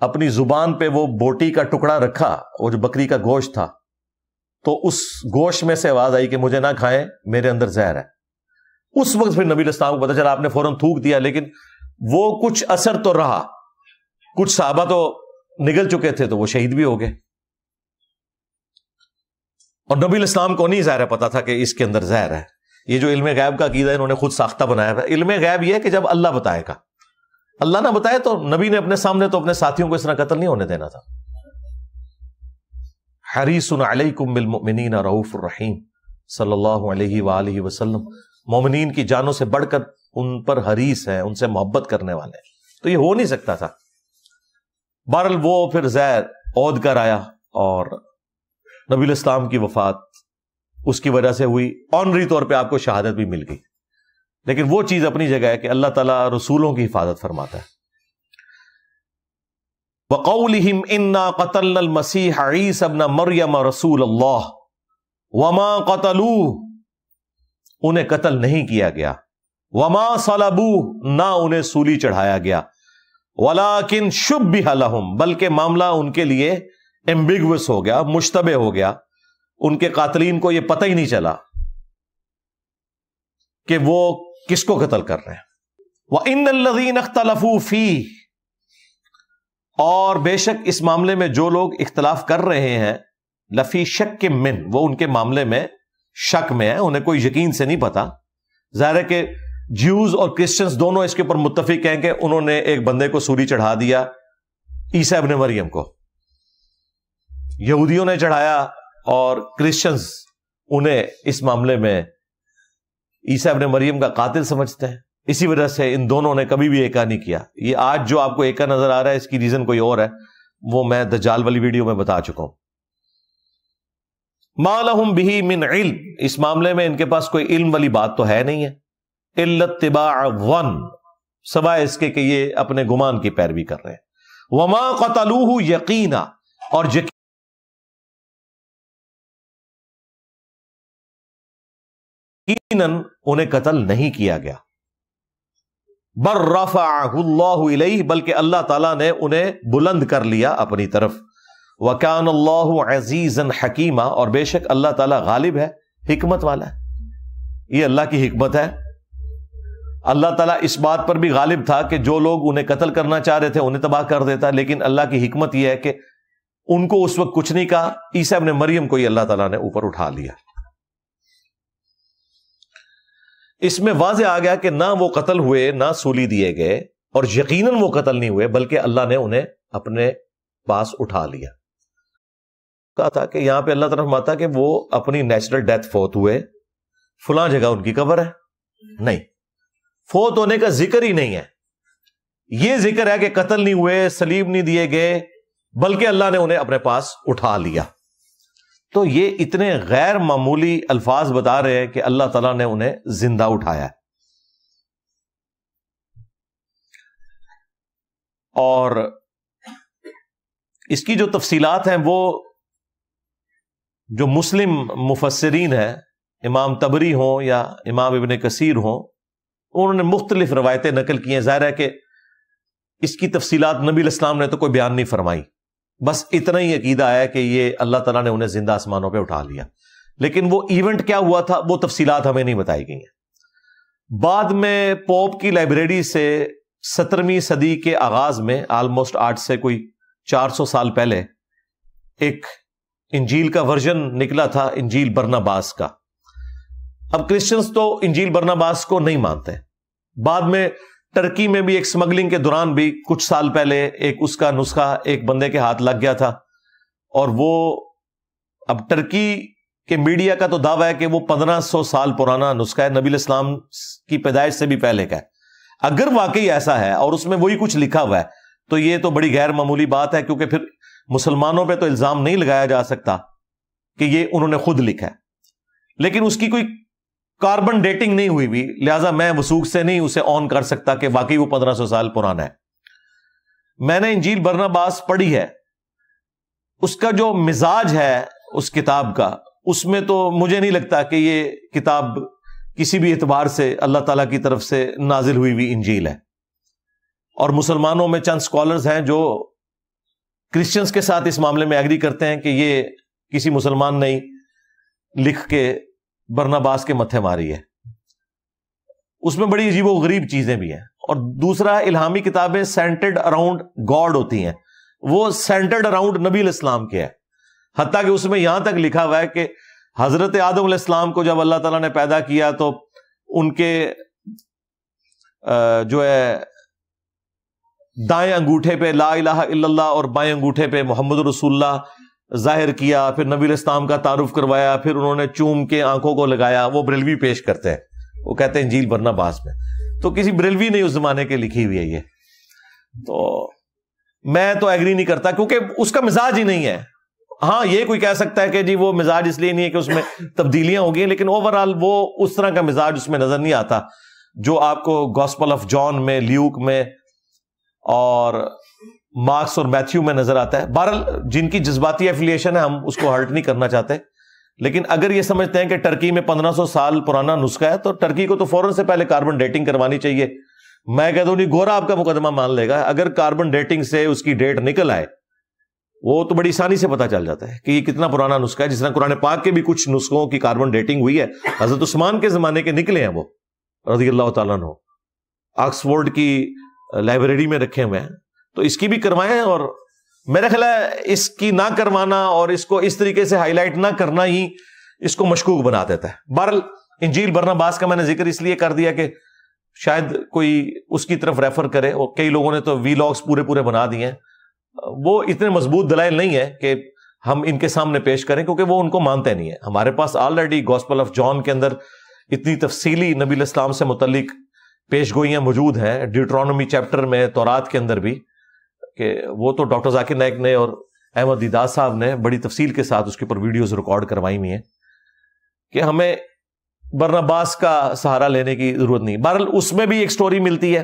अपनी जुबान पे वो बोटी का टुकड़ा रखा वो जो बकरी का गोश्त था तो उस गोश्त में से आवाज आई कि मुझे ना खाए मेरे अंदर जहर है उस वक्त फिर नबी इस्लाम को पता चला आपने फौरन थूक दिया लेकिन वो कुछ असर तो रहा कुछ साहबा तो निगल चुके थे तो वो शहीद भी हो गए और नबी इस्लाम को नहीं ज़ाहिर पता था कि इसके अंदर जहर है ये जो इल्म गैब का कीदा इन्होंने खुद साख्ता बनाया था इल्म गैब यह है कि जब अल्लाह बताएगा अल्लाह ना बताए तो नबी ने अपने सामने तो अपने साथियों को इस तरह कत्ल नहीं होने देना था हरीसन अलैकुमिन रऊफ़ुररहीम सल्लल्लाहु अलैहि की जानों से बढ़कर उन पर हरीस है उनसे मोहब्बत करने वाले तो ये हो नहीं सकता था बहरल वो फिर जैर ओद कर आया और नबी इस्लाम की वफात उसकी वजह से हुई ऑनरी तौर पर आपको शहादत भी मिल गई लेकिन वो चीज अपनी जगह है कि अल्लाह ताला रसूलों की हिफाजत फरमाता है बकौलहिम قتلنا कतल عيسى ابن مريم رسول الله وما कतलू उन्हें कत्ल नहीं किया गया वमा सलाबू ना उन्हें सूली चढ़ाया गया ولكن شبه भी بلکہ बल्कि मामला उनके लिए एम्बिगस हो गया मुश्तबे हो गया उनके कातलीन को यह पता ही नहीं चला कि वो किसको कत्ल कर रहे हैं वह इन लगीन अख्तलफूफी और बेशक इस मामले में जो लोग इख्तलाफ कर रहे हैं लफी शक के मिन वो उनके मामले में शक में है उन्हें कोई यकीन से नहीं पता जाहिर है कि ज्यूज और क्रिश्चियंस दोनों इसके ऊपर मुतफिक हैं कि उन्होंने एक बंदे को सूरी चढ़ा दिया ईसा अबन मरियम को यहूदियों ने चढ़ाया और क्रिश्चियंस उन्हें इस मामले में ईसा अपने मरियम का कातिल समझते हैं इसी वजह से इन दोनों ने कभी भी एका नहीं किया ये आज जो आपको एका नजर आ रहा है इसकी रीजन कोई और है वो मैं जाल वाली वीडियो में बता चुका हूं मालहम बिही मिन इल्म इस मामले में इनके पास कोई इल्म वाली बात तो है नहीं है तिबा वन सवाए इसके कि ये अपने गुमान की पैरवी कर रहे हैं वमा कतलूह यकीना और यकीन यकीनन उन्हें कत्ल नहीं किया गया बर्रफ़ाह बल्कि अल्लाह ताला ने उन्हें बुलंद कर लिया अपनी तरफ वकान अल्लाह अजीजन हकीमा और बेशक अल्लाह ताला गालिब है हिकमत वाला है ये अल्लाह की हिकमत है अल्लाह ताला इस बात पर भी गालिब था कि जो लोग उन्हें कत्ल करना चाह रहे थे उन्हें तबाह कर देता लेकिन अल्लाह की हिकमत यह है कि उनको उस वक्त कुछ नहीं कहा इसे अपने मरियम को ही अल्लाह तला ने ऊपर उठा लिया इसमें वाज आ गया कि ना वो कतल हुए ना सूली दिए गए और यकीन वो कतल नहीं हुए बल्कि अल्लाह ने उन्हें अपने पास उठा लिया कहा था कि यहां पर अल्लाह तरफ माता कि वो अपनी नेचुरल डेथ फोत हुए फुला जगह उनकी कबर है नहीं फोत होने का जिक्र ही नहीं है यह जिक्र है कि कतल नहीं हुए सलीब नहीं दिए गए बल्कि अल्लाह ने उन्हें अपने पास उठा लिया तो ये इतने गैर मामूली अल्फाज बता रहे हैं कि अल्लाह तला ने उन्हें जिंदा उठाया है और इसकी जो तफसीलात हैं वो जो मुस्लिम मुफसरीन है इमाम तबरी हों या इमाम इबन कसीर हों उन्होंने मुख्तलिफ रवायतें नकल की हैं ज़ाहिर है कि इसकी तफसीलात नबी इस्लाम ने तो कोई बयान नहीं फरमाई बस इतना ही अकीदा है कि ये अल्लाह तला ने उन्हें जिंदा आसमानों पर उठा लिया लेकिन वो इवेंट क्या हुआ था वो तफसीलात हमें नहीं बताई गई हैं बाद में पोप की लाइब्रेरी से सत्रहवीं सदी के आगाज में आलमोस्ट आठ से कोई चार सौ साल पहले एक इंजील का वर्जन निकला था इंजील बरनाबास का अब क्रिश्चियंस तो इंजील बरनाबास को नहीं मानते बाद में टर्की में भी एक स्मगलिंग के दौरान भी कुछ साल पहले एक उसका नुस्खा एक बंदे के हाथ लग गया था और वो अब टर्की के मीडिया का तो दावा है कि वो 1500 साल पुराना नुस्खा है नबी इस्लाम की पैदाइश से भी पहले का है अगर वाकई ऐसा है और उसमें वही कुछ लिखा हुआ है तो ये तो बड़ी गैर मामूली बात है क्योंकि फिर मुसलमानों पर तो इल्जाम नहीं लगाया जा सकता कि ये उन्होंने खुद लिखा है लेकिन उसकी कोई कार्बन डेटिंग नहीं हुई भी लिहाजा मैं वसूख से नहीं उसे ऑन कर सकता कि वाकई वो पंद्रह सौ साल पुराना है मैंने इंजील बरनाबास पढ़ी है उसका जो मिजाज है उस किताब का उसमें तो मुझे नहीं लगता कि ये किताब किसी भी एतबार से अल्लाह तला की तरफ से नाजिल हुई हुई इंजील है और मुसलमानों में चंद स्कॉलर हैं जो क्रिश्चियंस के साथ इस मामले में एग्री करते हैं कि ये किसी मुसलमान ने लिख के बरनाबास के मथे मारी है उसमें बड़ी अजीब गरीब चीजें भी हैं और दूसरा इलामी किताबें सेंटर्ड अराउंड गॉड होती हैं वो सेंटर्ड अराउंड नबी इस्लाम के है हती कि उसमें यहां तक लिखा हुआ है कि हजरत आदम इस्लाम को जब अल्लाह तला ने पैदा किया तो उनके जो है दाएं अंगूठे पे ला इलाहा इल्लल्लाह और बाएं अंगूठे पे मोहम्मद रसुल्ला जाहिर किया फिर नबील इस्लाम का तारुफ करवाया फिर उन्होंने चूम के आंखों को लगाया वो ब्रिलवी पेश करते हैं वो कहते हैं झील भरना बास में तो किसी ब्रिलवी ने उस जमाने के लिखी हुई है ये तो मैं तो एग्री नहीं करता क्योंकि उसका मिजाज ही नहीं है हाँ ये कोई कह सकता है कि जी वो मिजाज इसलिए नहीं है कि उसमें तब्दीलियां होगी लेकिन ओवरऑल वो उस तरह का मिजाज उसमें नजर नहीं आता जो आपको गॉस्पल ऑफ जॉन में ल्यूक में और मार्क्स और मैथ्यू में नजर आता है बहरल जिनकी जज्बाती एफिलियशन है हम उसको हर्ट नहीं करना चाहते लेकिन अगर ये समझते हैं कि टर्की में 1500 साल पुराना नुस्खा है तो टर्की को तो फौरन से पहले कार्बन डेटिंग करवानी चाहिए मैं कह दूं गोरा आपका मुकदमा मान लेगा अगर कार्बन डेटिंग से उसकी डेट निकल आए वो तो बड़ी आसानी से पता चल जाता है कि ये कितना पुराना नुस्खा है जिस तरह कुरान पाक के भी कुछ नुस्खों की कार्बन डेटिंग हुई है हजरत उस्मान के जमाने के निकले हैं वो रजी अल्लाह तला ऑक्सफोर्ड की लाइब्रेरी में रखे हुए हैं तो इसकी भी करवाएं और मेरा ख्याल है इसकी ना करवाना और इसको इस तरीके से हाईलाइट ना करना ही इसको मशकूक बना देता है बहर इंजील बरनाबास का मैंने जिक्र इसलिए कर दिया कि शायद कोई उसकी तरफ रेफर करे और कई लोगों ने तो वी लॉग्स पूरे पूरे बना दिए हैं वो इतने मजबूत दलाइल नहीं है कि हम इनके सामने पेश करें क्योंकि वो उनको मानते नहीं है हमारे पास ऑलरेडी गॉस्पल ऑफ जॉन के अंदर इतनी तफसीली नबी इस्लाम से मुतलिक पेश गोइयाँ मौजूद हैं ड्यूट्रॉनमी चैप्टर में तोरात के अंदर भी कि वो तो डॉक्टर जाकिर नायक ने और अहमद दीदास साहब ने बड़ी तफसील के साथ उसके ऊपर वीडियोज़ रिकॉर्ड करवाई हुई है कि हमें बरनबास का सहारा लेने की जरूरत नहीं बहरल उसमें भी एक स्टोरी मिलती है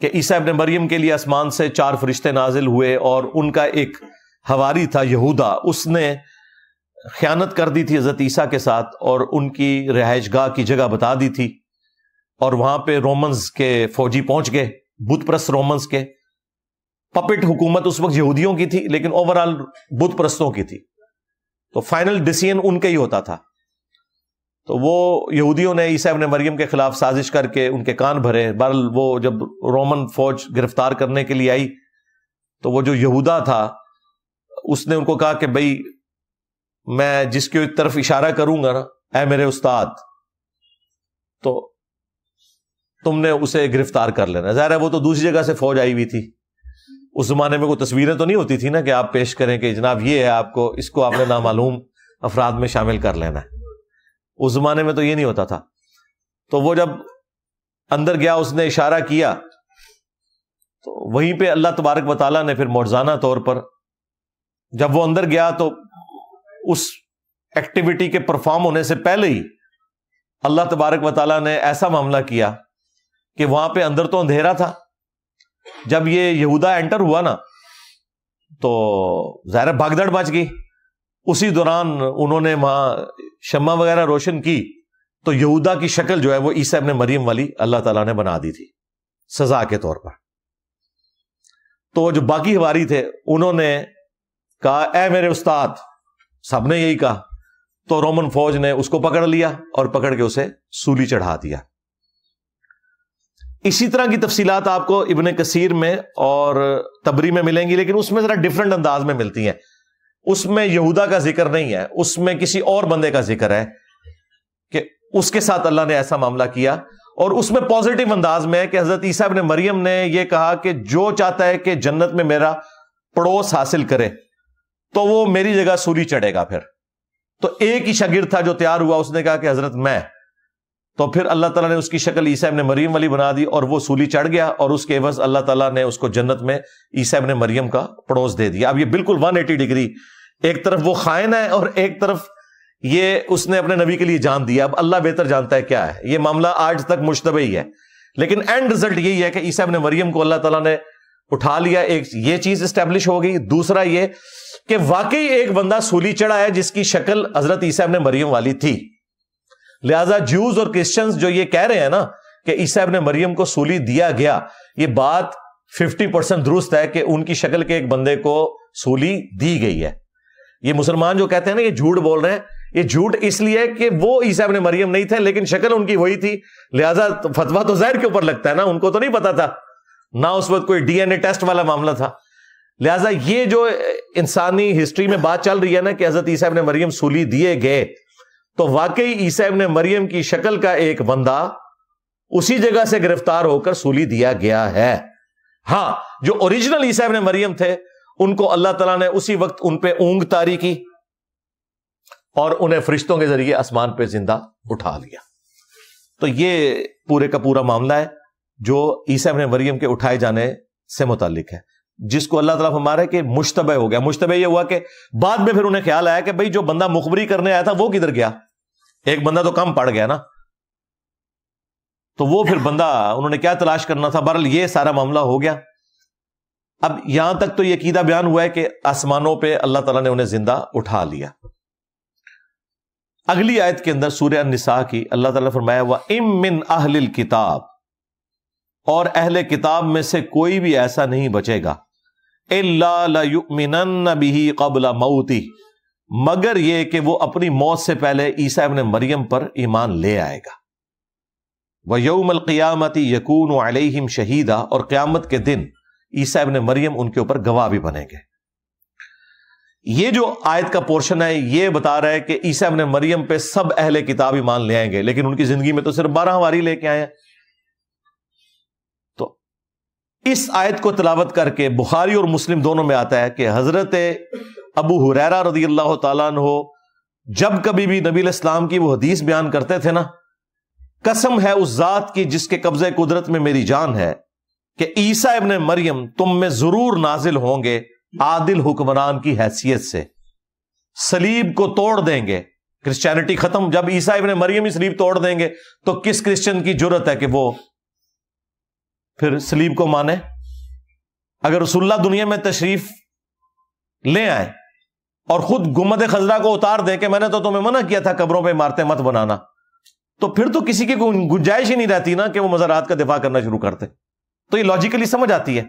कि ईसा अपने मरियम के लिए आसमान से चार फरिश्ते नाजिल हुए और उनका एक हवारी था यहूदा उसने ख्यानत कर दी थी हजरत ईसा के साथ और उनकी गाह की जगह बता दी थी और वहां पर रोमन्स के फौजी पहुंच गए बुतप्रस्त रोमन्स के पपिट हुकूमत उस वक्त यहूदियों की थी लेकिन ओवरऑल बुत प्रस्तों की थी तो फाइनल डिसीजन उनके ही होता था तो वो यहूदियों ने ईसा ने मरियम के खिलाफ साजिश करके उनके कान भरे बहरल वो जब रोमन फौज गिरफ्तार करने के लिए आई तो वो जो यहूदा था उसने उनको कहा कि भाई मैं जिसकी तरफ इशारा करूंगा ना ऐ मेरे उस्ताद तो तुमने उसे गिरफ्तार कर लेना ज़ाहिर है वो तो दूसरी जगह से फौज आई हुई थी उस जमाने में कोई तस्वीरें तो नहीं होती थी ना कि आप पेश करें कि जनाब ये है आपको इसको आपने नामालूम अफराद में शामिल कर लेना है उस जमाने में तो ये नहीं होता था तो वो जब अंदर गया उसने इशारा किया तो वहीं पर अल्लाह तबारक वाली ने फिर मौजाना तौर पर जब वो अंदर गया तो उस एक्टिविटी के परफॉर्म होने से पहले ही अल्लाह तबारक वाली ने ऐसा मामला किया कि वहां पे अंदर तो अंधेरा था जब ये यहूदा एंटर हुआ ना तो ज़ाहिर भागदड़ बच गई उसी दौरान उन्होंने वहां शमा वगैरह रोशन की तो यहूदा की शक्ल जो है वो ईसा अपने मरियम वाली अल्लाह तला ने बना दी थी सजा के तौर पर तो जो बाकी हवारी थे उन्होंने कहा ए मेरे उस्ताद सबने यही कहा तो रोमन फौज ने उसको पकड़ लिया और पकड़ के उसे सूली चढ़ा दिया इसी तरह की तफसीलात आपको इबन कसीर में और तबरी में मिलेंगी लेकिन उसमें जरा डिफरेंट अंदाज में मिलती है उसमें यहूदा का जिक्र नहीं है उसमें किसी और बंदे का जिक्र है कि उसके साथ अल्लाह ने ऐसा मामला किया और उसमें पॉजिटिव अंदाज में है कि हजरत ईसा ने मरियम ने यह कहा कि जो चाहता है कि जन्नत में मेरा पड़ोस हासिल करे तो वो मेरी जगह सूरी चढ़ेगा फिर तो एक ही शगिर था जो तैयार हुआ उसने कहा कि हजरत मैं तो फिर अल्लाह ताला ने उसकी शक्ल ईसा ने मरियम वाली बना दी और वो सूली चढ़ गया और उसके एवज अल्लाह तला ने उसको जन्नत में ईसा ने मरियम का पड़ोस दे दिया अब ये बिल्कुल वन एटी डिग्री एक तरफ वो खायन है और एक तरफ ये उसने अपने नबी के लिए जान दिया अब अल्लाह बेहतर जानता है क्या है ये मामला आज तक मुश्तब ही है लेकिन एंड रिजल्ट यही है कि ईसाब ने मरियम को अल्लाह तला ने उठा लिया एक ये चीज स्टैब्लिश हो गई दूसरा ये कि वाकई एक बंदा सूली चढ़ा है जिसकी शक्ल हजरत ईसाब ने मरियम वाली थी लिहाजा ज्यूज और क्रिश्चियंस जो ये कह रहे हैं ना कि ईसा ने मरियम को सूली दिया गया ये बात 50 परसेंट दुरुस्त है कि उनकी शक्ल के एक बंदे को सूली दी गई है ये मुसलमान जो कहते हैं ना ये झूठ बोल रहे हैं ये झूठ इसलिए कि वो ईसा ने मरियम नहीं थे लेकिन शक्ल उनकी वही थी लिहाजा फतवा तो जहर के ऊपर लगता है ना उनको तो नहीं पता था ना उस वक्त कोई डीएनए टेस्ट वाला मामला था लिहाजा ये जो इंसानी हिस्ट्री में बात चल रही है ना कि हजरत ईसाब ने मरियम सूली दिए गए तो वाकई ईसा इब्ने मरियम की शक्ल का एक बंदा उसी जगह से गिरफ्तार होकर सूली दिया गया है हां जो ओरिजिनल ईसा इब्ने मरियम थे उनको अल्लाह तला ने उसी वक्त उन पर ऊंग तारी की और उन्हें फरिश्तों के जरिए आसमान पर जिंदा उठा लिया तो ये पूरे का पूरा मामला है जो ईसा इब्ने मरियम के उठाए जाने से मुतालिक है जिसको अल्लाह तला फरमा रहे कि मुश्तबे हो गया मुश्तबे ये हुआ कि बाद में फिर उन्हें ख्याल आया कि भाई जो बंदा मुखबरी करने आया था वो किधर गया एक बंदा तो कम पड़ गया ना तो वो फिर बंदा उन्होंने क्या तलाश करना था बहरल ये सारा मामला हो गया अब यहां तक तो यकीदा बयान हुआ है कि आसमानों पर अल्लाह तला ने उन्हें जिंदा उठा लिया अगली आयत के अंदर सूर्य निशा की अल्लाह तरमाया हुआ इम मिन अहलिल किताब और अहले किताब में से कोई भी ऐसा नहीं बचेगा बिही कबला मऊती मगर यह कि वो अपनी मौत से पहले ईसा इबन मरियम पर ईमान ले आएगा वह यौमल क़ियामती यकून अलहिम शहीदा और क़्यामत के दिन ईसा इबन मरियम उनके ऊपर गवाह भी बनेंगे ये जो आयत का पोर्शन है ये बता रहा है कि ईसा इबन मरियम पे सब अहले किताब ईमान ले आएंगे लेकिन उनकी जिंदगी में तो सिर्फ बारह हवारी लेके आए हैं इस आयत को तलावत करके बुखारी और मुस्लिम दोनों में आता है कि हजरत अबू हुरैरा रजी अल्लाह तहो जब कभी भी नबी इस्लाम की वो हदीस बयान करते थे ना कसम है उस जात की जिसके कब्जे कुदरत में मेरी जान है कि ईसा इबन मरियम तुम में जरूर नाजिल होंगे आदिल हुक्मरान की हैसियत से सलीब को तोड़ देंगे क्रिश्चियनिटी खत्म जब ईसा इबन मरियम ही सलीब तोड़ देंगे तो किस क्रिश्चियन की जरूरत है कि वो फिर सलीब को माने अगर रसुल्ला दुनिया में तशरीफ ले आए और खुद गुमद खजरा को उतार दे के मैंने तो तुम्हें मना किया था कब्रों पर मारते मत बनाना तो फिर तो किसी की गुंजाइश ही नहीं रहती ना कि वो मजारात का दिफा करना शुरू करते तो ये लॉजिकली समझ आती है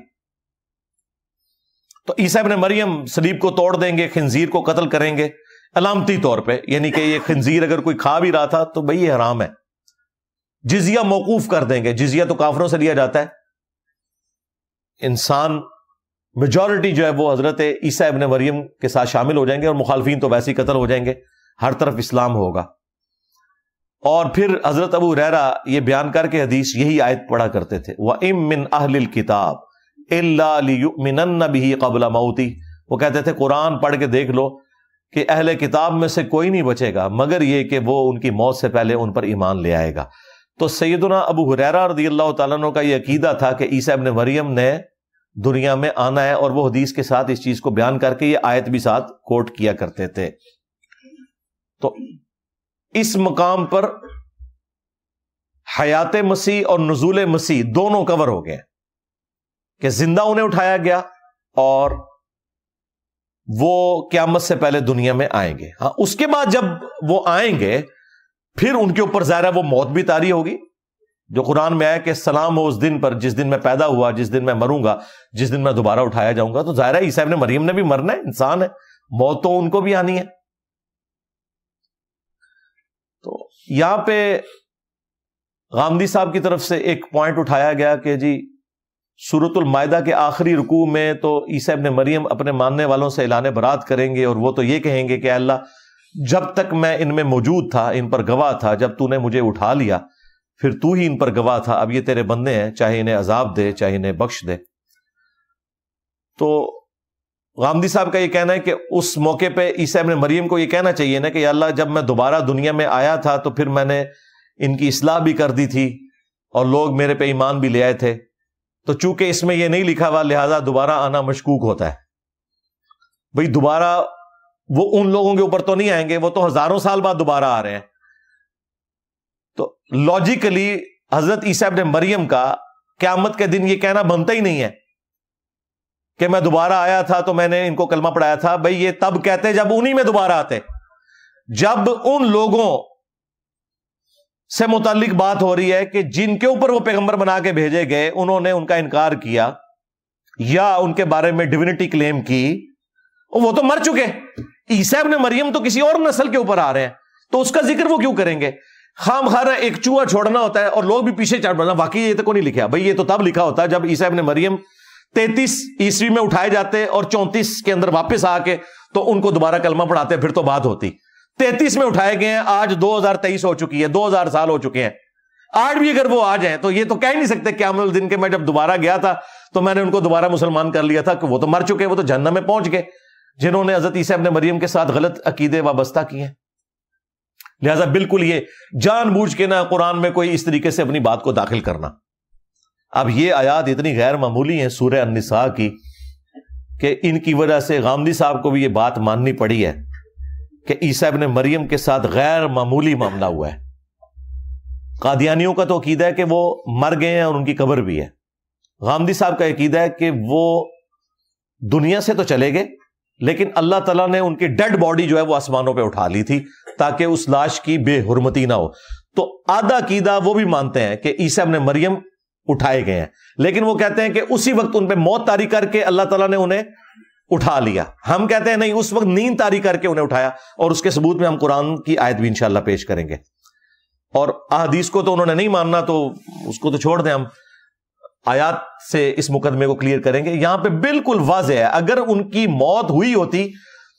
तो ईसा ने मरियम सलीब को तोड़ देंगे खंजीर को कतल करेंगे अलामती तौर पे यानी कि ये खंजीर अगर कोई खा भी रहा था तो भाई ये हराम है जिजिया मौकूफ कर देंगे जिजिया तो काफरों से लिया जाता है इंसान मेजोरिटी जो है वो हजरत ईसा इबन मरियम के साथ शामिल हो जाएंगे और मुखालफी तो वैसे ही कतल हो जाएंगे हर तरफ इस्लाम होगा और फिर हजरत अबू रहरा यह बयान करके हदीस यही आयत पढ़ा करते थे वह इम मिन अहल किताब भी कबला मऊती वो कहते थे कुरान पढ़ के देख लो कि अहल किताब में से कोई नहीं बचेगा मगर ये कि वो उनकी मौत से पहले उन पर ईमान ले आएगा तो सैदना अबू हुरैरा रदी अल्लाह तु का यह अकीदा था कि ईसा इबन वरीम ने दुनिया में आना है और वह हदीस के साथ इस चीज को बयान करके ये आयत भी साथ कोट किया करते थे तो इस मकाम पर हयात मसीह और नजूल मसीह दोनों कवर हो गए कि जिंदा उन्हें उठाया गया और वो क्यामत से पहले दुनिया में आएंगे हाँ उसके बाद जब वो आएंगे फिर उनके ऊपर ज़ाहिर है वो मौत भी तारी होगी जो कुरान में आया कि सलाम हो उस दिन पर जिस दिन मैं पैदा हुआ जिस दिन मैं मरूंगा जिस दिन मैं दोबारा उठाया जाऊंगा तो ज़ाहिर है ईसा ने मरीम ने भी मरना है इंसान है मौत तो उनको भी आनी है तो यहां पर गांधी साहब की तरफ से एक पॉइंट उठाया गया कि जी सूरतुल के आखिरी रुकू में तो ईसा ने मरियम अपने मानने वालों से एलान बरात करेंगे और वो तो ये कहेंगे कि अल्लाह जब तक मैं इनमें मौजूद था इन पर गवाह था जब तूने मुझे उठा लिया फिर तू ही इन पर गवाह था अब ये तेरे बंदे हैं चाहे इन्हें अजाब दे चाहे इन्हें बख्श दे तो गांधी साहब का ये कहना है कि उस मौके पे ईसा अपने मरीम को ये कहना चाहिए ना कि अल्लाह जब मैं दोबारा दुनिया में आया था तो फिर मैंने इनकी इसलाह भी कर दी थी और लोग मेरे पे ईमान भी ले आए थे तो चूंकि इसमें यह नहीं लिखा हुआ लिहाजा दोबारा आना मशकूक होता है भाई दोबारा वो उन लोगों के ऊपर तो नहीं आएंगे वो तो हजारों साल बाद दोबारा आ रहे हैं तो लॉजिकली हजरत ईसाब ने मरियम का क्यामत के दिन ये कहना बनता ही नहीं है कि मैं दोबारा आया था तो मैंने इनको कलमा पढ़ाया था भाई ये तब कहते जब उन्हीं में दोबारा आते जब उन लोगों से मुतलिक बात हो रही है कि जिनके ऊपर वो पैगंबर बना के भेजे गए उन्होंने उनका इनकार किया या उनके बारे में डिविनिटी क्लेम की वो तो मर चुके ईसा ने मरियम तो किसी और नस्ल के ऊपर आ रहे हैं तो उसका जिक्र वो क्यों करेंगे खाम खाना एक चूहा छोड़ना होता है और लोग भी पीछे चढ़ बना बाकी ये तो को नहीं लिखा भाई ये तो तब लिखा होता है जब ईसा ने मरियम तैतीस ईस्वी में उठाए जाते और चौंतीस के अंदर वापस आके तो उनको दोबारा कलमा पढ़ाते फिर तो बात होती तैतीस में उठाए गए हैं आज तेईस हो चुकी है दो हजार साल हो चुके हैं आज भी अगर वो आ जाए तो ये तो कह नहीं सकते क्या दिन के मैं जब दोबारा गया था तो मैंने उनको दोबारा मुसलमान कर लिया था वो तो मर चुके वो तो जन्नत में पहुंच गए जिन्होंने हजरत ईसा ने मरियम के साथ गलत अकीदे वाबस्ता किए हैं लिहाजा बिल्कुल ये जान बूझ के ना कुरान में कोई इस तरीके से अपनी बात को दाखिल करना अब ये आयात इतनी गैर मामूली है सूर्य अनसा की कि इनकी वजह से गांधी साहब को भी ये बात माननी पड़ी है कि ईसा ने मरियम के साथ गैर मामूली मामला हुआ है कादियानियों का तो अकीदा है कि वो मर गए हैं और उनकी कब्र भी है गांधी साहब का अकीदा है कि वो दुनिया से तो चले गए लेकिन अल्लाह तला ने उनकी डेड बॉडी जो है वह आसमानों पर उठा ली थी ताकि उस लाश की बेहरमती ना हो तो आधा कीदा वो भी मानते हैं कि ईसा ने मरियम उठाए गए हैं लेकिन वो कहते हैं कि उसी वक्त उन पर मौत तारी करके अल्लाह तला ने उन्हें उठा लिया हम कहते हैं नहीं उस वक्त नींद तारी करके उन्हें उठाया और उसके सबूत में हम कुरान की आयत भी इंशाला पेश करेंगे और अदीस को तो उन्होंने नहीं मानना तो उसको तो छोड़ दें हम आयात से इस मुकदमे को क्लियर करेंगे यहां पे बिल्कुल वाज है अगर उनकी मौत हुई होती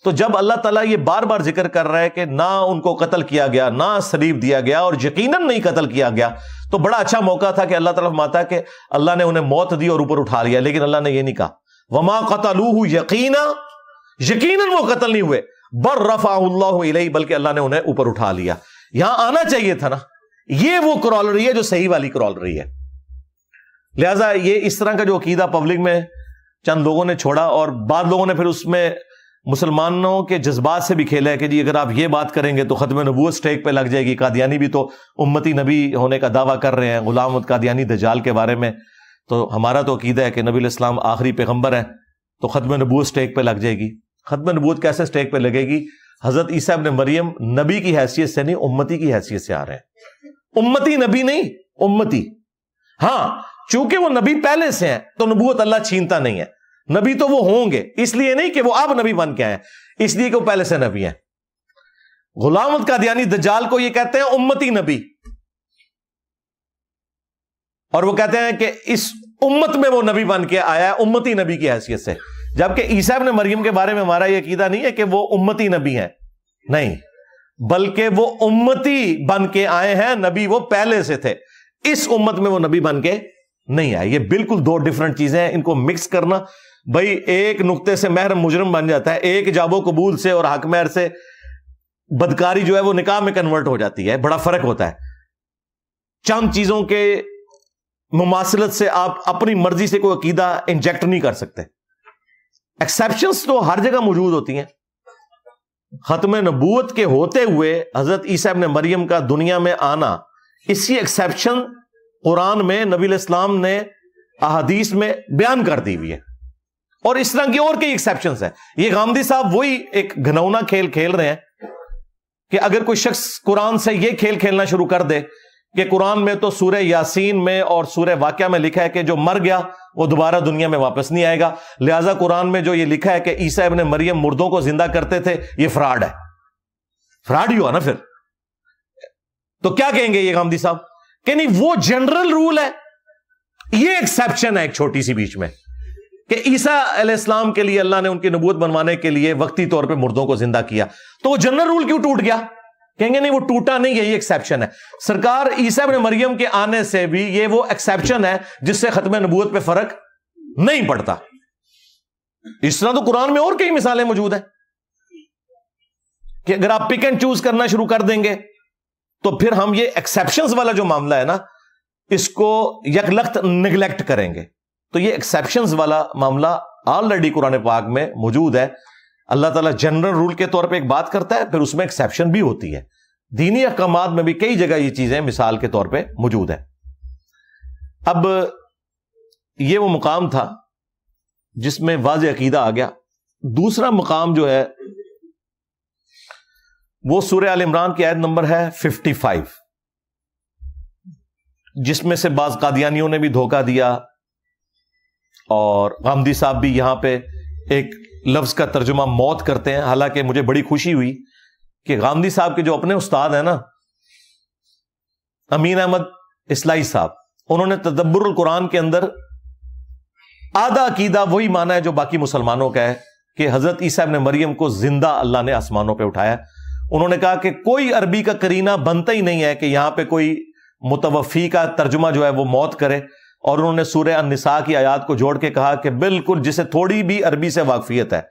तो जब अल्लाह ताला ये बार बार जिक्र कर रहा है कि ना उनको कत्ल किया गया ना शरीफ दिया गया और यकीनन नहीं कत्ल किया गया तो बड़ा अच्छा मौका था कि अल्लाह तला माता के अल्लाह ने उन्हें मौत दी और ऊपर उठा लिया लेकिन अल्लाह ने यह नहीं कहा वमा कतलू यकीना यकीन वो कत्ल नहीं हुए बर रफा बल्कि अल्लाह ने उन्हें ऊपर उठा लिया यहां आना चाहिए था ना ये वो क्रॉलरी है जो सही वाली क्रॉलरी है लिहाजा ये इस तरह का जो अकीदा पब्लिक में चंद लोगों ने छोड़ा और बाद लोगों ने फिर उसमें मुसलमानों के जज्बात से भी खेला है कि जी अगर आप ये बात करेंगे तो ख़त्म नबूत स्टेक पे लग जाएगी कादियानी भी तो उम्मती नबी होने का दावा कर रहे हैं गुलाम कादियानी दजाल के बारे में तो हमारा तो अकीदा है कि नबी इस्लाम आखिरी पैगम्बर है तो ख़त्म नबूत स्टेक पर लग जाएगी ख़त्म नबूत कैसे स्टेक पर लगेगी हज़रत ईसा ने मरियम नबी की हैसियत से नहीं उम्मती की हैसियत से आ रहे हैं उम्मती नबी नहीं उम्मती हाँ चूंकि वो नबी पहले से हैं तो नबूत अल्लाह छीनता नहीं है नबी तो वो होंगे इसलिए नहीं कि वो अब नबी बन के आए इसलिए कि वो पहले से नबी हैं गुलाम का दयानी दज्जाल को ये कहते हैं उम्मती नबी और वो कहते हैं कि इस उम्मत में वो नबी बन के आया है उम्मती नबी की हैसियत से जबकि ईसाब ने मरियम के बारे में हमारा यह कीदा नहीं है कि वो उम्मती नबी है नहीं बल्कि वो उम्मती बन के आए हैं नबी वो पहले से थे इस उम्मत में वो नबी बन के नहीं आई ये बिल्कुल दो डिफरेंट चीजें हैं इनको मिक्स करना भाई एक नुक्ते से महर मुजरम बन जाता है एक जाबो कबूल से और हक महर से बदकारी जो है वो निकाह में कन्वर्ट हो जाती है बड़ा फर्क होता है चंद चीजों के मुमासलत से आप अपनी मर्जी से कोई अकीदा इंजेक्ट नहीं कर सकते एक्सेप्शन तो हर जगह मौजूद होती हैं खत्म नबूत के होते हुए हजरत ईसा ने मरियम का दुनिया में आना इसी एक्सेप्शन कुरान में नबी इस्लाम ने अहादीस में बयान कर दी हुई है और इस तरह की और कई एक्सेप्शन है ये गांधी साहब वही एक घनौना खेल खेल रहे हैं कि अगर कोई शख्स कुरान से यह खेल खेलना शुरू कर दे कि कुरान में तो सूर्य यासीन में और सूर्य वाक्य में लिखा है कि जो मर गया वो दोबारा दुनिया में वापस नहीं आएगा लिहाजा कुरान में जो ये लिखा है कि ईसा इबन मरियम मुर्दों को जिंदा करते थे ये फ्रॉड है फ्रॉड ही हुआ ना फिर तो क्या कहेंगे ये गांधी साहब कि नहीं वो जनरल रूल है ये एक्सेप्शन है एक छोटी सी बीच में कि ईसा अलैहिस्सलाम के लिए अल्लाह ने उनकी नबूत बनवाने के लिए वक्ती तौर पे मुर्दों को जिंदा किया तो वो जनरल रूल क्यों टूट गया कहेंगे नहीं वो टूटा नहीं है ये एक्सेप्शन है सरकार ईसा ने मरियम के आने से भी ये वो एक्सेप्शन है जिससे खत्म नबूत पे फर्क नहीं पड़ता इस तरह तो कुरान में और कई मिसालें मौजूद है कि अगर आप पिक एंड चूज करना शुरू कर देंगे तो फिर हम ये एक्सेप्शन वाला जो मामला है ना इसको यकलख्त निगलेक्ट करेंगे तो ये एक्सेप्शन वाला मामला ऑलरेडी कुरान पाक में मौजूद है अल्लाह ताला जनरल रूल के तौर पे एक बात करता है फिर उसमें एक्सेप्शन भी होती है दीनी अहकाम में भी कई जगह ये चीजें मिसाल के तौर पे मौजूद है अब ये वो मुकाम था जिसमें वाज अकीदा आ गया दूसरा मुकाम जो है वो सूर्य आल इमरान की आयत नंबर है फिफ्टी फाइव जिसमें से बाज कादियानियों ने भी धोखा दिया और गांधी साहब भी यहां पर एक लफ्ज का तर्जुमा मौत करते हैं हालांकि मुझे बड़ी खुशी हुई कि गांधी साहब के जो अपने उस्ताद हैं ना अमीन अहमद इसलाई साहब उन्होंने तदब्बर कुरान के अंदर आधा अकीदा वही माना है जो बाकी मुसलमानों का है कि हजरत ईसा ने मरियम को जिंदा अल्लाह ने आसमानों पर उठाया उन्होंने कहा कि कोई अरबी का करीना बनता ही नहीं है कि यहां पर कोई मुतवफ़ी का तर्जुमा जो है वो मौत करे और उन्होंने सूर्य अनसा की आयात को जोड़ के कहा कि बिल्कुल जिसे थोड़ी भी अरबी से वाकफियत है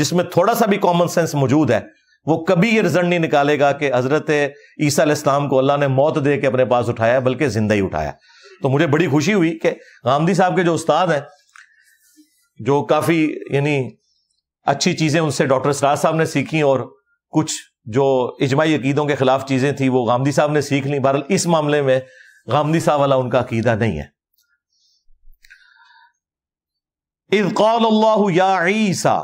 जिसमें थोड़ा सा भी कॉमन सेंस मौजूद है वो कभी ये रिजल्ट नहीं निकालेगा कि हजरत ईसा इस्लाम को अल्लाह ने मौत दे के अपने पास उठाया बल्कि जिंदा ही उठाया तो मुझे बड़ी खुशी हुई कि गांधी साहब के जो उस्ताद हैं जो काफ़ी यानी अच्छी चीज़ें उनसे डॉक्टर सराज साहब ने सीखी और कुछ जो इजमाई अकीदों के खिलाफ चीज़ें थी वो गांधी साहब ने सीख ली बहरल इस मामले में गांधी साहब वाला उनका अकीदा नहीं है इज कौल अल्लाह या ईसा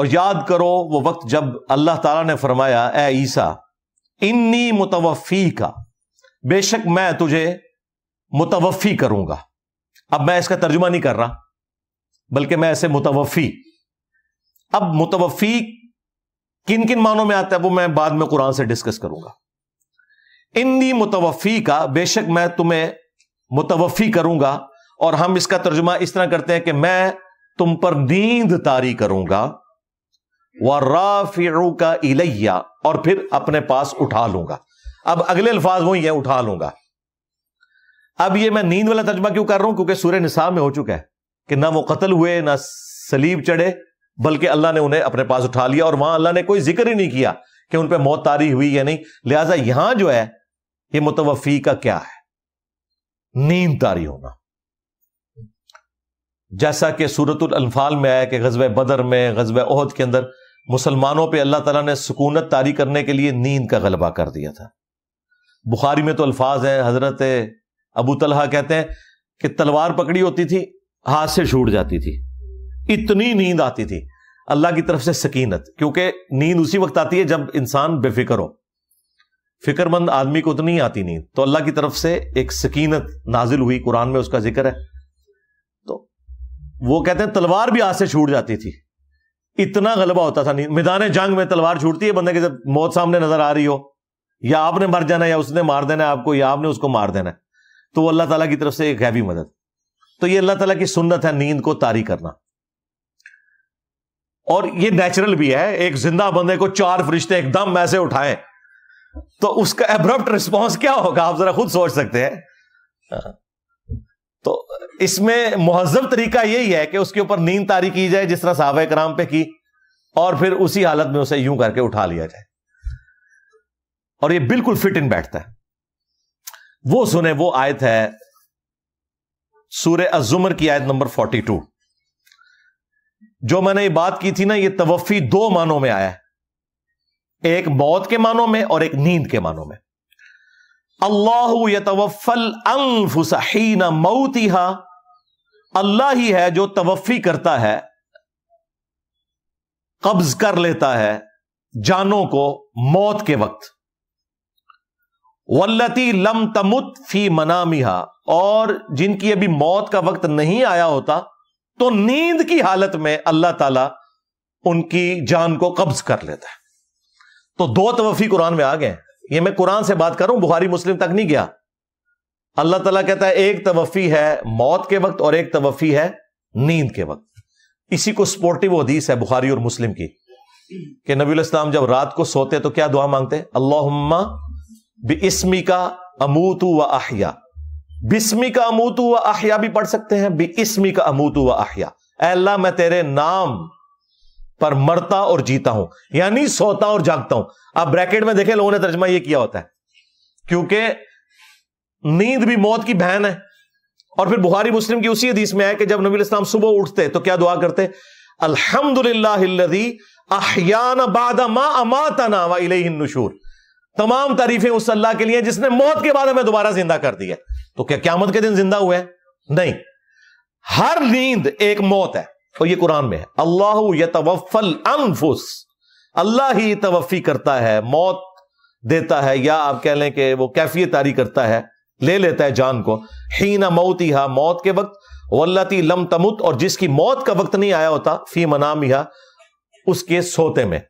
और याद करो वो वक्त जब अल्लाह ताला ने फरमाया ए ईसा इन्नी मुतवफ़ी का बेशक मैं तुझे मुतवफ़ी करूंगा अब मैं इसका तर्जुमा नहीं कर रहा बल्कि मैं ऐसे मुतवफ़ी अब मुतवफ़ी किन किन मानों में आता है वो मैं बाद में कुरान से डिस्कस करूंगा इन्नी मुतवफ़ी का बेशक मैं तुम्हें मुतवफ़ी करूंगा और हम इसका तर्जुमा इस तरह करते हैं कि मैं तुम पर नींद तारी करूंगा व राफिरू का इलैया और फिर अपने पास उठा लूंगा अब अगले अल्फाज वही है उठा लूंगा अब यह मैं नींद वाला तर्जमा क्यों कर रहा हूं क्योंकि सूर्य निसाब में हो चुका है कि ना वो कतल हुए ना सलीब चढ़े बल्कि अल्लाह ने उन्हें अपने पास उठा लिया और वहां अल्लाह ने कोई जिक्र ही नहीं किया कि उन पर मौत तारी हुई या नहीं लिहाजा यहां जो है ये मुतवफी का क्या है नींद तारी होना जैसा कि सूरत अनफाल में आया कि गजब बदर में गजब ओहद के अंदर मुसलमानों पर अल्लाह तला ने सुकूनत तारी करने के लिए नींद का गलबा कर दिया था बुखारी में तो अल्फाज हैं हजरत अबू तलहा कहते हैं कि तलवार पकड़ी होती थी हाथ से छूट जाती थी इतनी नींद आती थी अल्लाह की तरफ से सकीनत क्योंकि नींद उसी वक्त आती है जब इंसान बेफिक्र हो फिक्रमंद आदमी को तो नहीं आती नींद तो अल्लाह की तरफ से एक सकीनत नाजिल हुई कुरान में उसका जिक्र है तो वो कहते हैं तलवार भी आज से छूट जाती थी इतना गलबा होता था मैदान जंग में तलवार छूटती है बंदे की जब मौत सामने नजर आ रही हो या आपने मर जाना या उसने मार देना आपको या आपने उसको मार देना तो वो अल्लाह तला की तरफ से एक हैवी मदद तो ये अल्लाह तला की सुन्नत है नींद को तारी करना और ये नेचुरल भी है एक जिंदा बंदे को चार फरिश्ते एकदम ऐसे उठाएं तो उसका एब्रप्ट रिस्पॉन्स क्या होगा आप जरा खुद सोच सकते हैं तो इसमें महजब तरीका यही है कि उसके ऊपर नींद तारी की जाए जिस तरह साहब कराम पे की और फिर उसी हालत में उसे यूं करके उठा लिया जाए और ये बिल्कुल फिट इन बैठता है वो सुने वो आयत है सूर्य अजुमर की आयत नंबर फोर्टी टू जो मैंने ये बात की थी ना ये तवफ़ी दो मानों में आया है एक मौत के मानों में और एक नींद के मानों में अल्लाह यतवफल अंफुसहीन मऊतिहा अल्लाह ही है जो तवफ़ी करता है कब्ज कर लेता है जानों को मौत के वक्त वल्लती लम तमुत फी मनामिहा और जिनकी अभी मौत का वक्त नहीं आया होता तो नींद की हालत में अल्लाह ताला उनकी जान को कब्ज कर लेता है तो दो तवफी कुरान में आ गए ये मैं कुरान से बात करूं बुहारी मुस्लिम तक नहीं गया अल्लाह ताला कहता है एक तवफी है मौत के वक्त और एक तवफी है नींद के वक्त इसी को स्पोर्टिव हदीस है बुखारी और मुस्लिम की कि नबी इस्लाम जब रात को सोते तो क्या दुआ मांगते अल्लाह इसमी का अमूतू व आहिया बिस्मी का अमूत व आहिया भी पढ़ सकते हैं बिस्मी का अमूत व आहिया अल्लाह मैं तेरे नाम पर मरता और जीता हूं यानी सोता और जागता हूं अब ब्रैकेट में देखें लोगों ने तर्जमा यह किया होता है क्योंकि नींद भी मौत की बहन है और फिर बुहारी मुस्लिम की उसी हदीस में है कि जब नबी इस्लाम सुबह उठते तो क्या दुआ करते अल्हम्दुलिल्लाह तमाम तारीफें उस अल्लाह के लिए जिसने मौत के बाद हमें दोबारा जिंदा कर दिया तो क्या क्यामत के दिन जिंदा हुआ है नहीं हर नींद एक मौत है और ये कुरान में है अल्लाह तवफल अनफुस अल्लाह ही तवफ़ी करता है मौत देता है या आप कह लें कि वो कैफियत तारी करता है ले लेता है जान को ही ना मौत ही हा मौत के वक्त वल्लती लम तमुत और जिसकी मौत का वक्त नहीं आया होता फी मनाम यहा उसके सोते में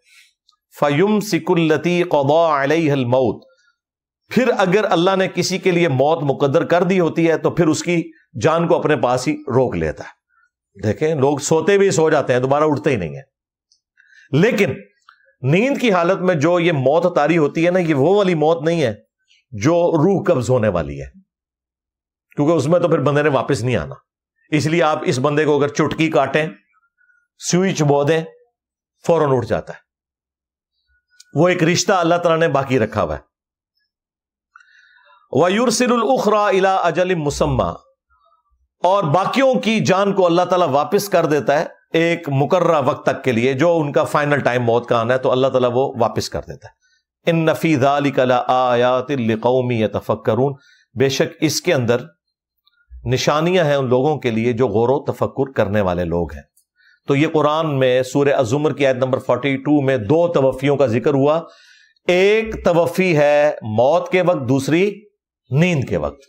फयुम सिकुल्लती कौदा मौत फिर अगर अल्लाह ने किसी के लिए मौत मुकदर कर दी होती है तो फिर उसकी जान को अपने पास ही रोक लेता है देखें लोग सोते भी सो जाते हैं दोबारा उठते ही नहीं है लेकिन नींद की हालत में जो ये मौत तारी होती है ना ये वो वाली मौत नहीं है जो रूह कब्ज होने वाली है क्योंकि उसमें तो फिर बंदे ने वापस नहीं आना इसलिए आप इस बंदे को अगर चुटकी काटें स्विच बो दें फौरन उठ जाता है वो एक रिश्ता अल्लाह तला ने बाकी रखा हुआ है वयुरसिलखरा इला अजल मुसम्मा और बाकियों की जान को अल्लाह ताला वापस कर देता है एक मुकर्र वक्त तक के लिए जो उनका फाइनल टाइम मौत का आना है तो अल्लाह ताला वो वापस कर देता है इन नफीद आयातमी तफक्रून बेशक इसके अंदर निशानियां हैं उन लोगों के लिए जो गौरव तफक्र करने वाले लोग हैं तो ये कुरान में सूर अजुमर की आयत नंबर फोर्टी टू में दो तवफियों का जिक्र हुआ एक तवफी है मौत के वक्त दूसरी नींद के वक्त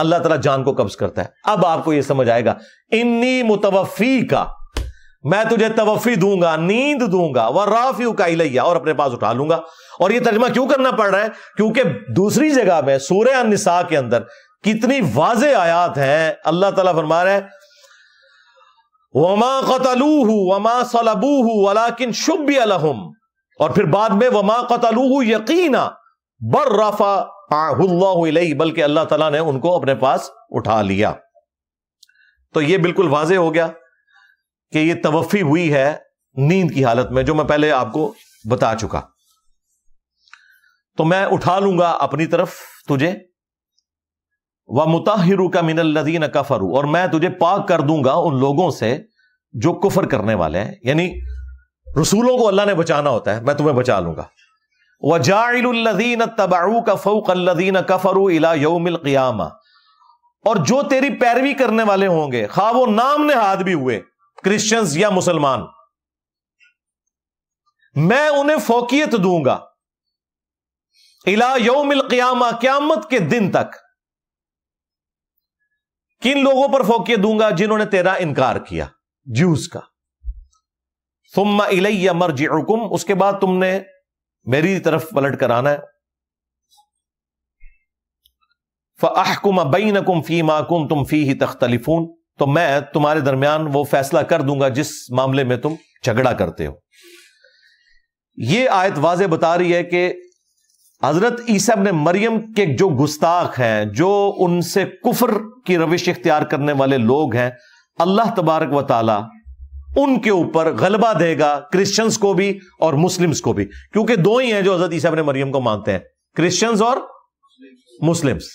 अल्लाह तला जान को कब्ज करता है अब आपको यह समझ आएगा इन्नी मुतवफी का मैं तुझे तवफी दूंगा नींद दूंगा वह राफी का इलैया और अपने पास उठा लूंगा और यह तर्जमा क्यों करना पड़ रहा है क्योंकि दूसरी जगह में सूर्य अनिसा के अंदर कितनी वाज आयात हैं अल्लाह तला फरमा रहा है वमा कतलूह वमा सलबूह वलाकिन शुभ अलहम और फिर बाद में वमा कतलूह यकीना बर्रफा बल्कि अल्लाह तला ने उनको अपने पास उठा लिया तो यह बिल्कुल वाजे हो गया कि यह तवफ़ी हुई है नींद की हालत में जो मैं पहले आपको बता चुका तो मैं उठा लूंगा अपनी तरफ तुझे व मुताहिरू का मिनल नदीन कफरू और मैं तुझे पाक कर दूंगा उन लोगों से जो कुफर करने वाले हैं यानी रसूलों को अल्लाह ने बचाना होता है मैं तुम्हें बचा लूंगा वजाइलदीन तबाऊ का फ़ौकल्लदीन कफरू इला योमिल क़ियामा और जो तेरी पैरवी करने वाले होंगे खा वो नाम ने हाथ भी हुए क्रिश्चियंस या मुसलमान मैं उन्हें फोकियत दूंगा इला योमिल क़ियामा क्यामत के दिन तक किन लोगों पर फोकियत दूंगा जिन्होंने तेरा इनकार किया जूस का सुम्मा इलैया मर्जी उसके बाद तुमने मेरी तरफ पलट कर आना है फ़ाहकुम अबई नकुम फ़ी माकुम तुम फ़ी ही तख्तलिफून तो मैं तुम्हारे दरमियान वो फैसला कर दूंगा जिस मामले में तुम झगड़ा करते हो ये आयत वाज बता रही है कि हजरत ईसब ने मरियम के जो गुस्ताख हैं जो उनसे कुफर की रविश इख्तियार करने वाले लोग हैं अल्लाह तबारक व ताली उनके ऊपर गलबा देगा क्रिश्चियंस को भी और मुस्लिम्स को भी क्योंकि दो ही हैं जो हजरत ईसा अपने मरियम को मानते हैं क्रिश्चियंस और मुस्लिम्स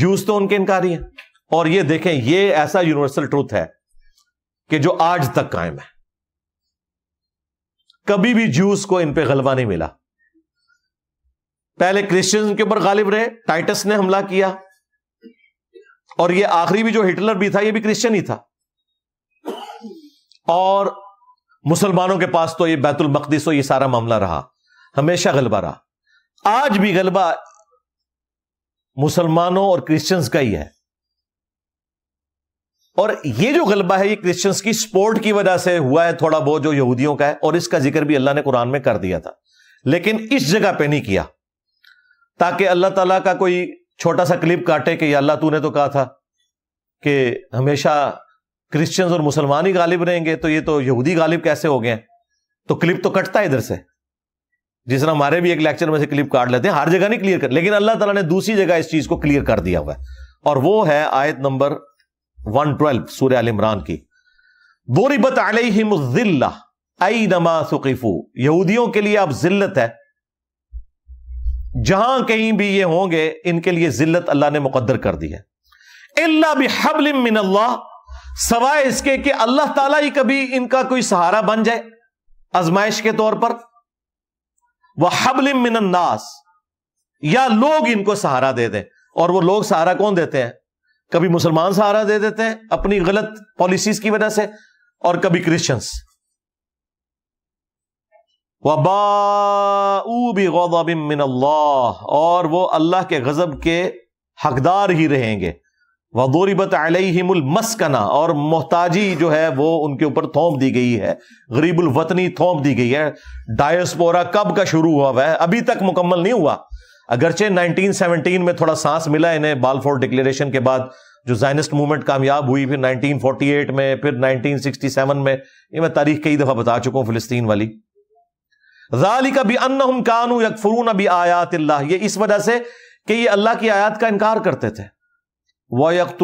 जूस तो उनके इनकार ही है और ये देखें ये ऐसा यूनिवर्सल ट्रूथ है कि जो आज तक कायम है कभी भी जूस को इन पे गलबा नहीं मिला पहले क्रिश्चियन के ऊपर गालिब रहे टाइटस ने हमला किया और ये आखिरी भी जो हिटलर भी था ये भी क्रिश्चियन ही था और मुसलमानों के पास तो ये बैतुल मकदस और ये सारा मामला रहा हमेशा गलबा रहा आज भी गलबा मुसलमानों और क्रिश्चियंस का ही है और ये जो गलबा है ये क्रिश्चियंस की स्पोर्ट की वजह से हुआ है थोड़ा बहुत जो यहूदियों का है और इसका जिक्र भी अल्लाह ने कुरान में कर दिया था लेकिन इस जगह पर नहीं किया ताकि अल्लाह तला का कोई छोटा सा क्लिप काटे कि अल्लाह तू ने तो कहा था कि हमेशा क्रिश्चियंस और मुसलमान ही गालिब रहेंगे तो ये तो यहूदी गालिब कैसे हो गए तो क्लिप तो कटता है इधर से जिस तरह हमारे भी एक लेक्चर में से क्लिप काट लेते हैं हर जगह नहीं क्लियर कर लेकिन अल्लाह तला ने दूसरी जगह इस चीज को क्लियर कर दिया हुआ है और वो है आयत नंबर 112 सूर्य आल इमरान की बोरीबत अलहिमिल्ला आई नमा सुकीफू यहूदियों के लिए अब जिल्लत है जहां कहीं भी ये होंगे इनके लिए जिल्लत अल्लाह ने मुकदर कर दी है सवाए इसके कि अल्लाह ताला ही कभी इनका कोई सहारा बन जाए आजमाइश के तौर पर वह हबलिम मिनन्नास या लोग इनको सहारा दे दें और वो लोग सहारा कौन देते हैं कभी मुसलमान सहारा दे देते हैं अपनी गलत पॉलिसीज की वजह से और कभी क्रिश्चियंस वबाबिन और वो अल्लाह के गजब के हकदार ही रहेंगे वदोरिबत अलहिमुल और मोहताजी जो है वो उनके ऊपर थोप दी गई है गरीबुल वतनी थोप दी गई है डायस्पोरा कब का शुरू हुआ हुआ है अभी तक मुकम्मल नहीं हुआ अगरचे 1917 में थोड़ा सांस मिला इन्हें बालफोर डिक्लेरेशन के बाद जो जाइनिस्ट मूवमेंट कामयाब हुई फिर नाइनटीन फोर्टी एट में फिर 1967 में ये मैं तारीख कई दफा बता चुका हूँ फिलस्तीन वाली जाली का भी अन्न कानू यकफरून अभी आयात ये इस वजह से कि ये अल्लाह की आयात का इनकार करते थे ويقتلون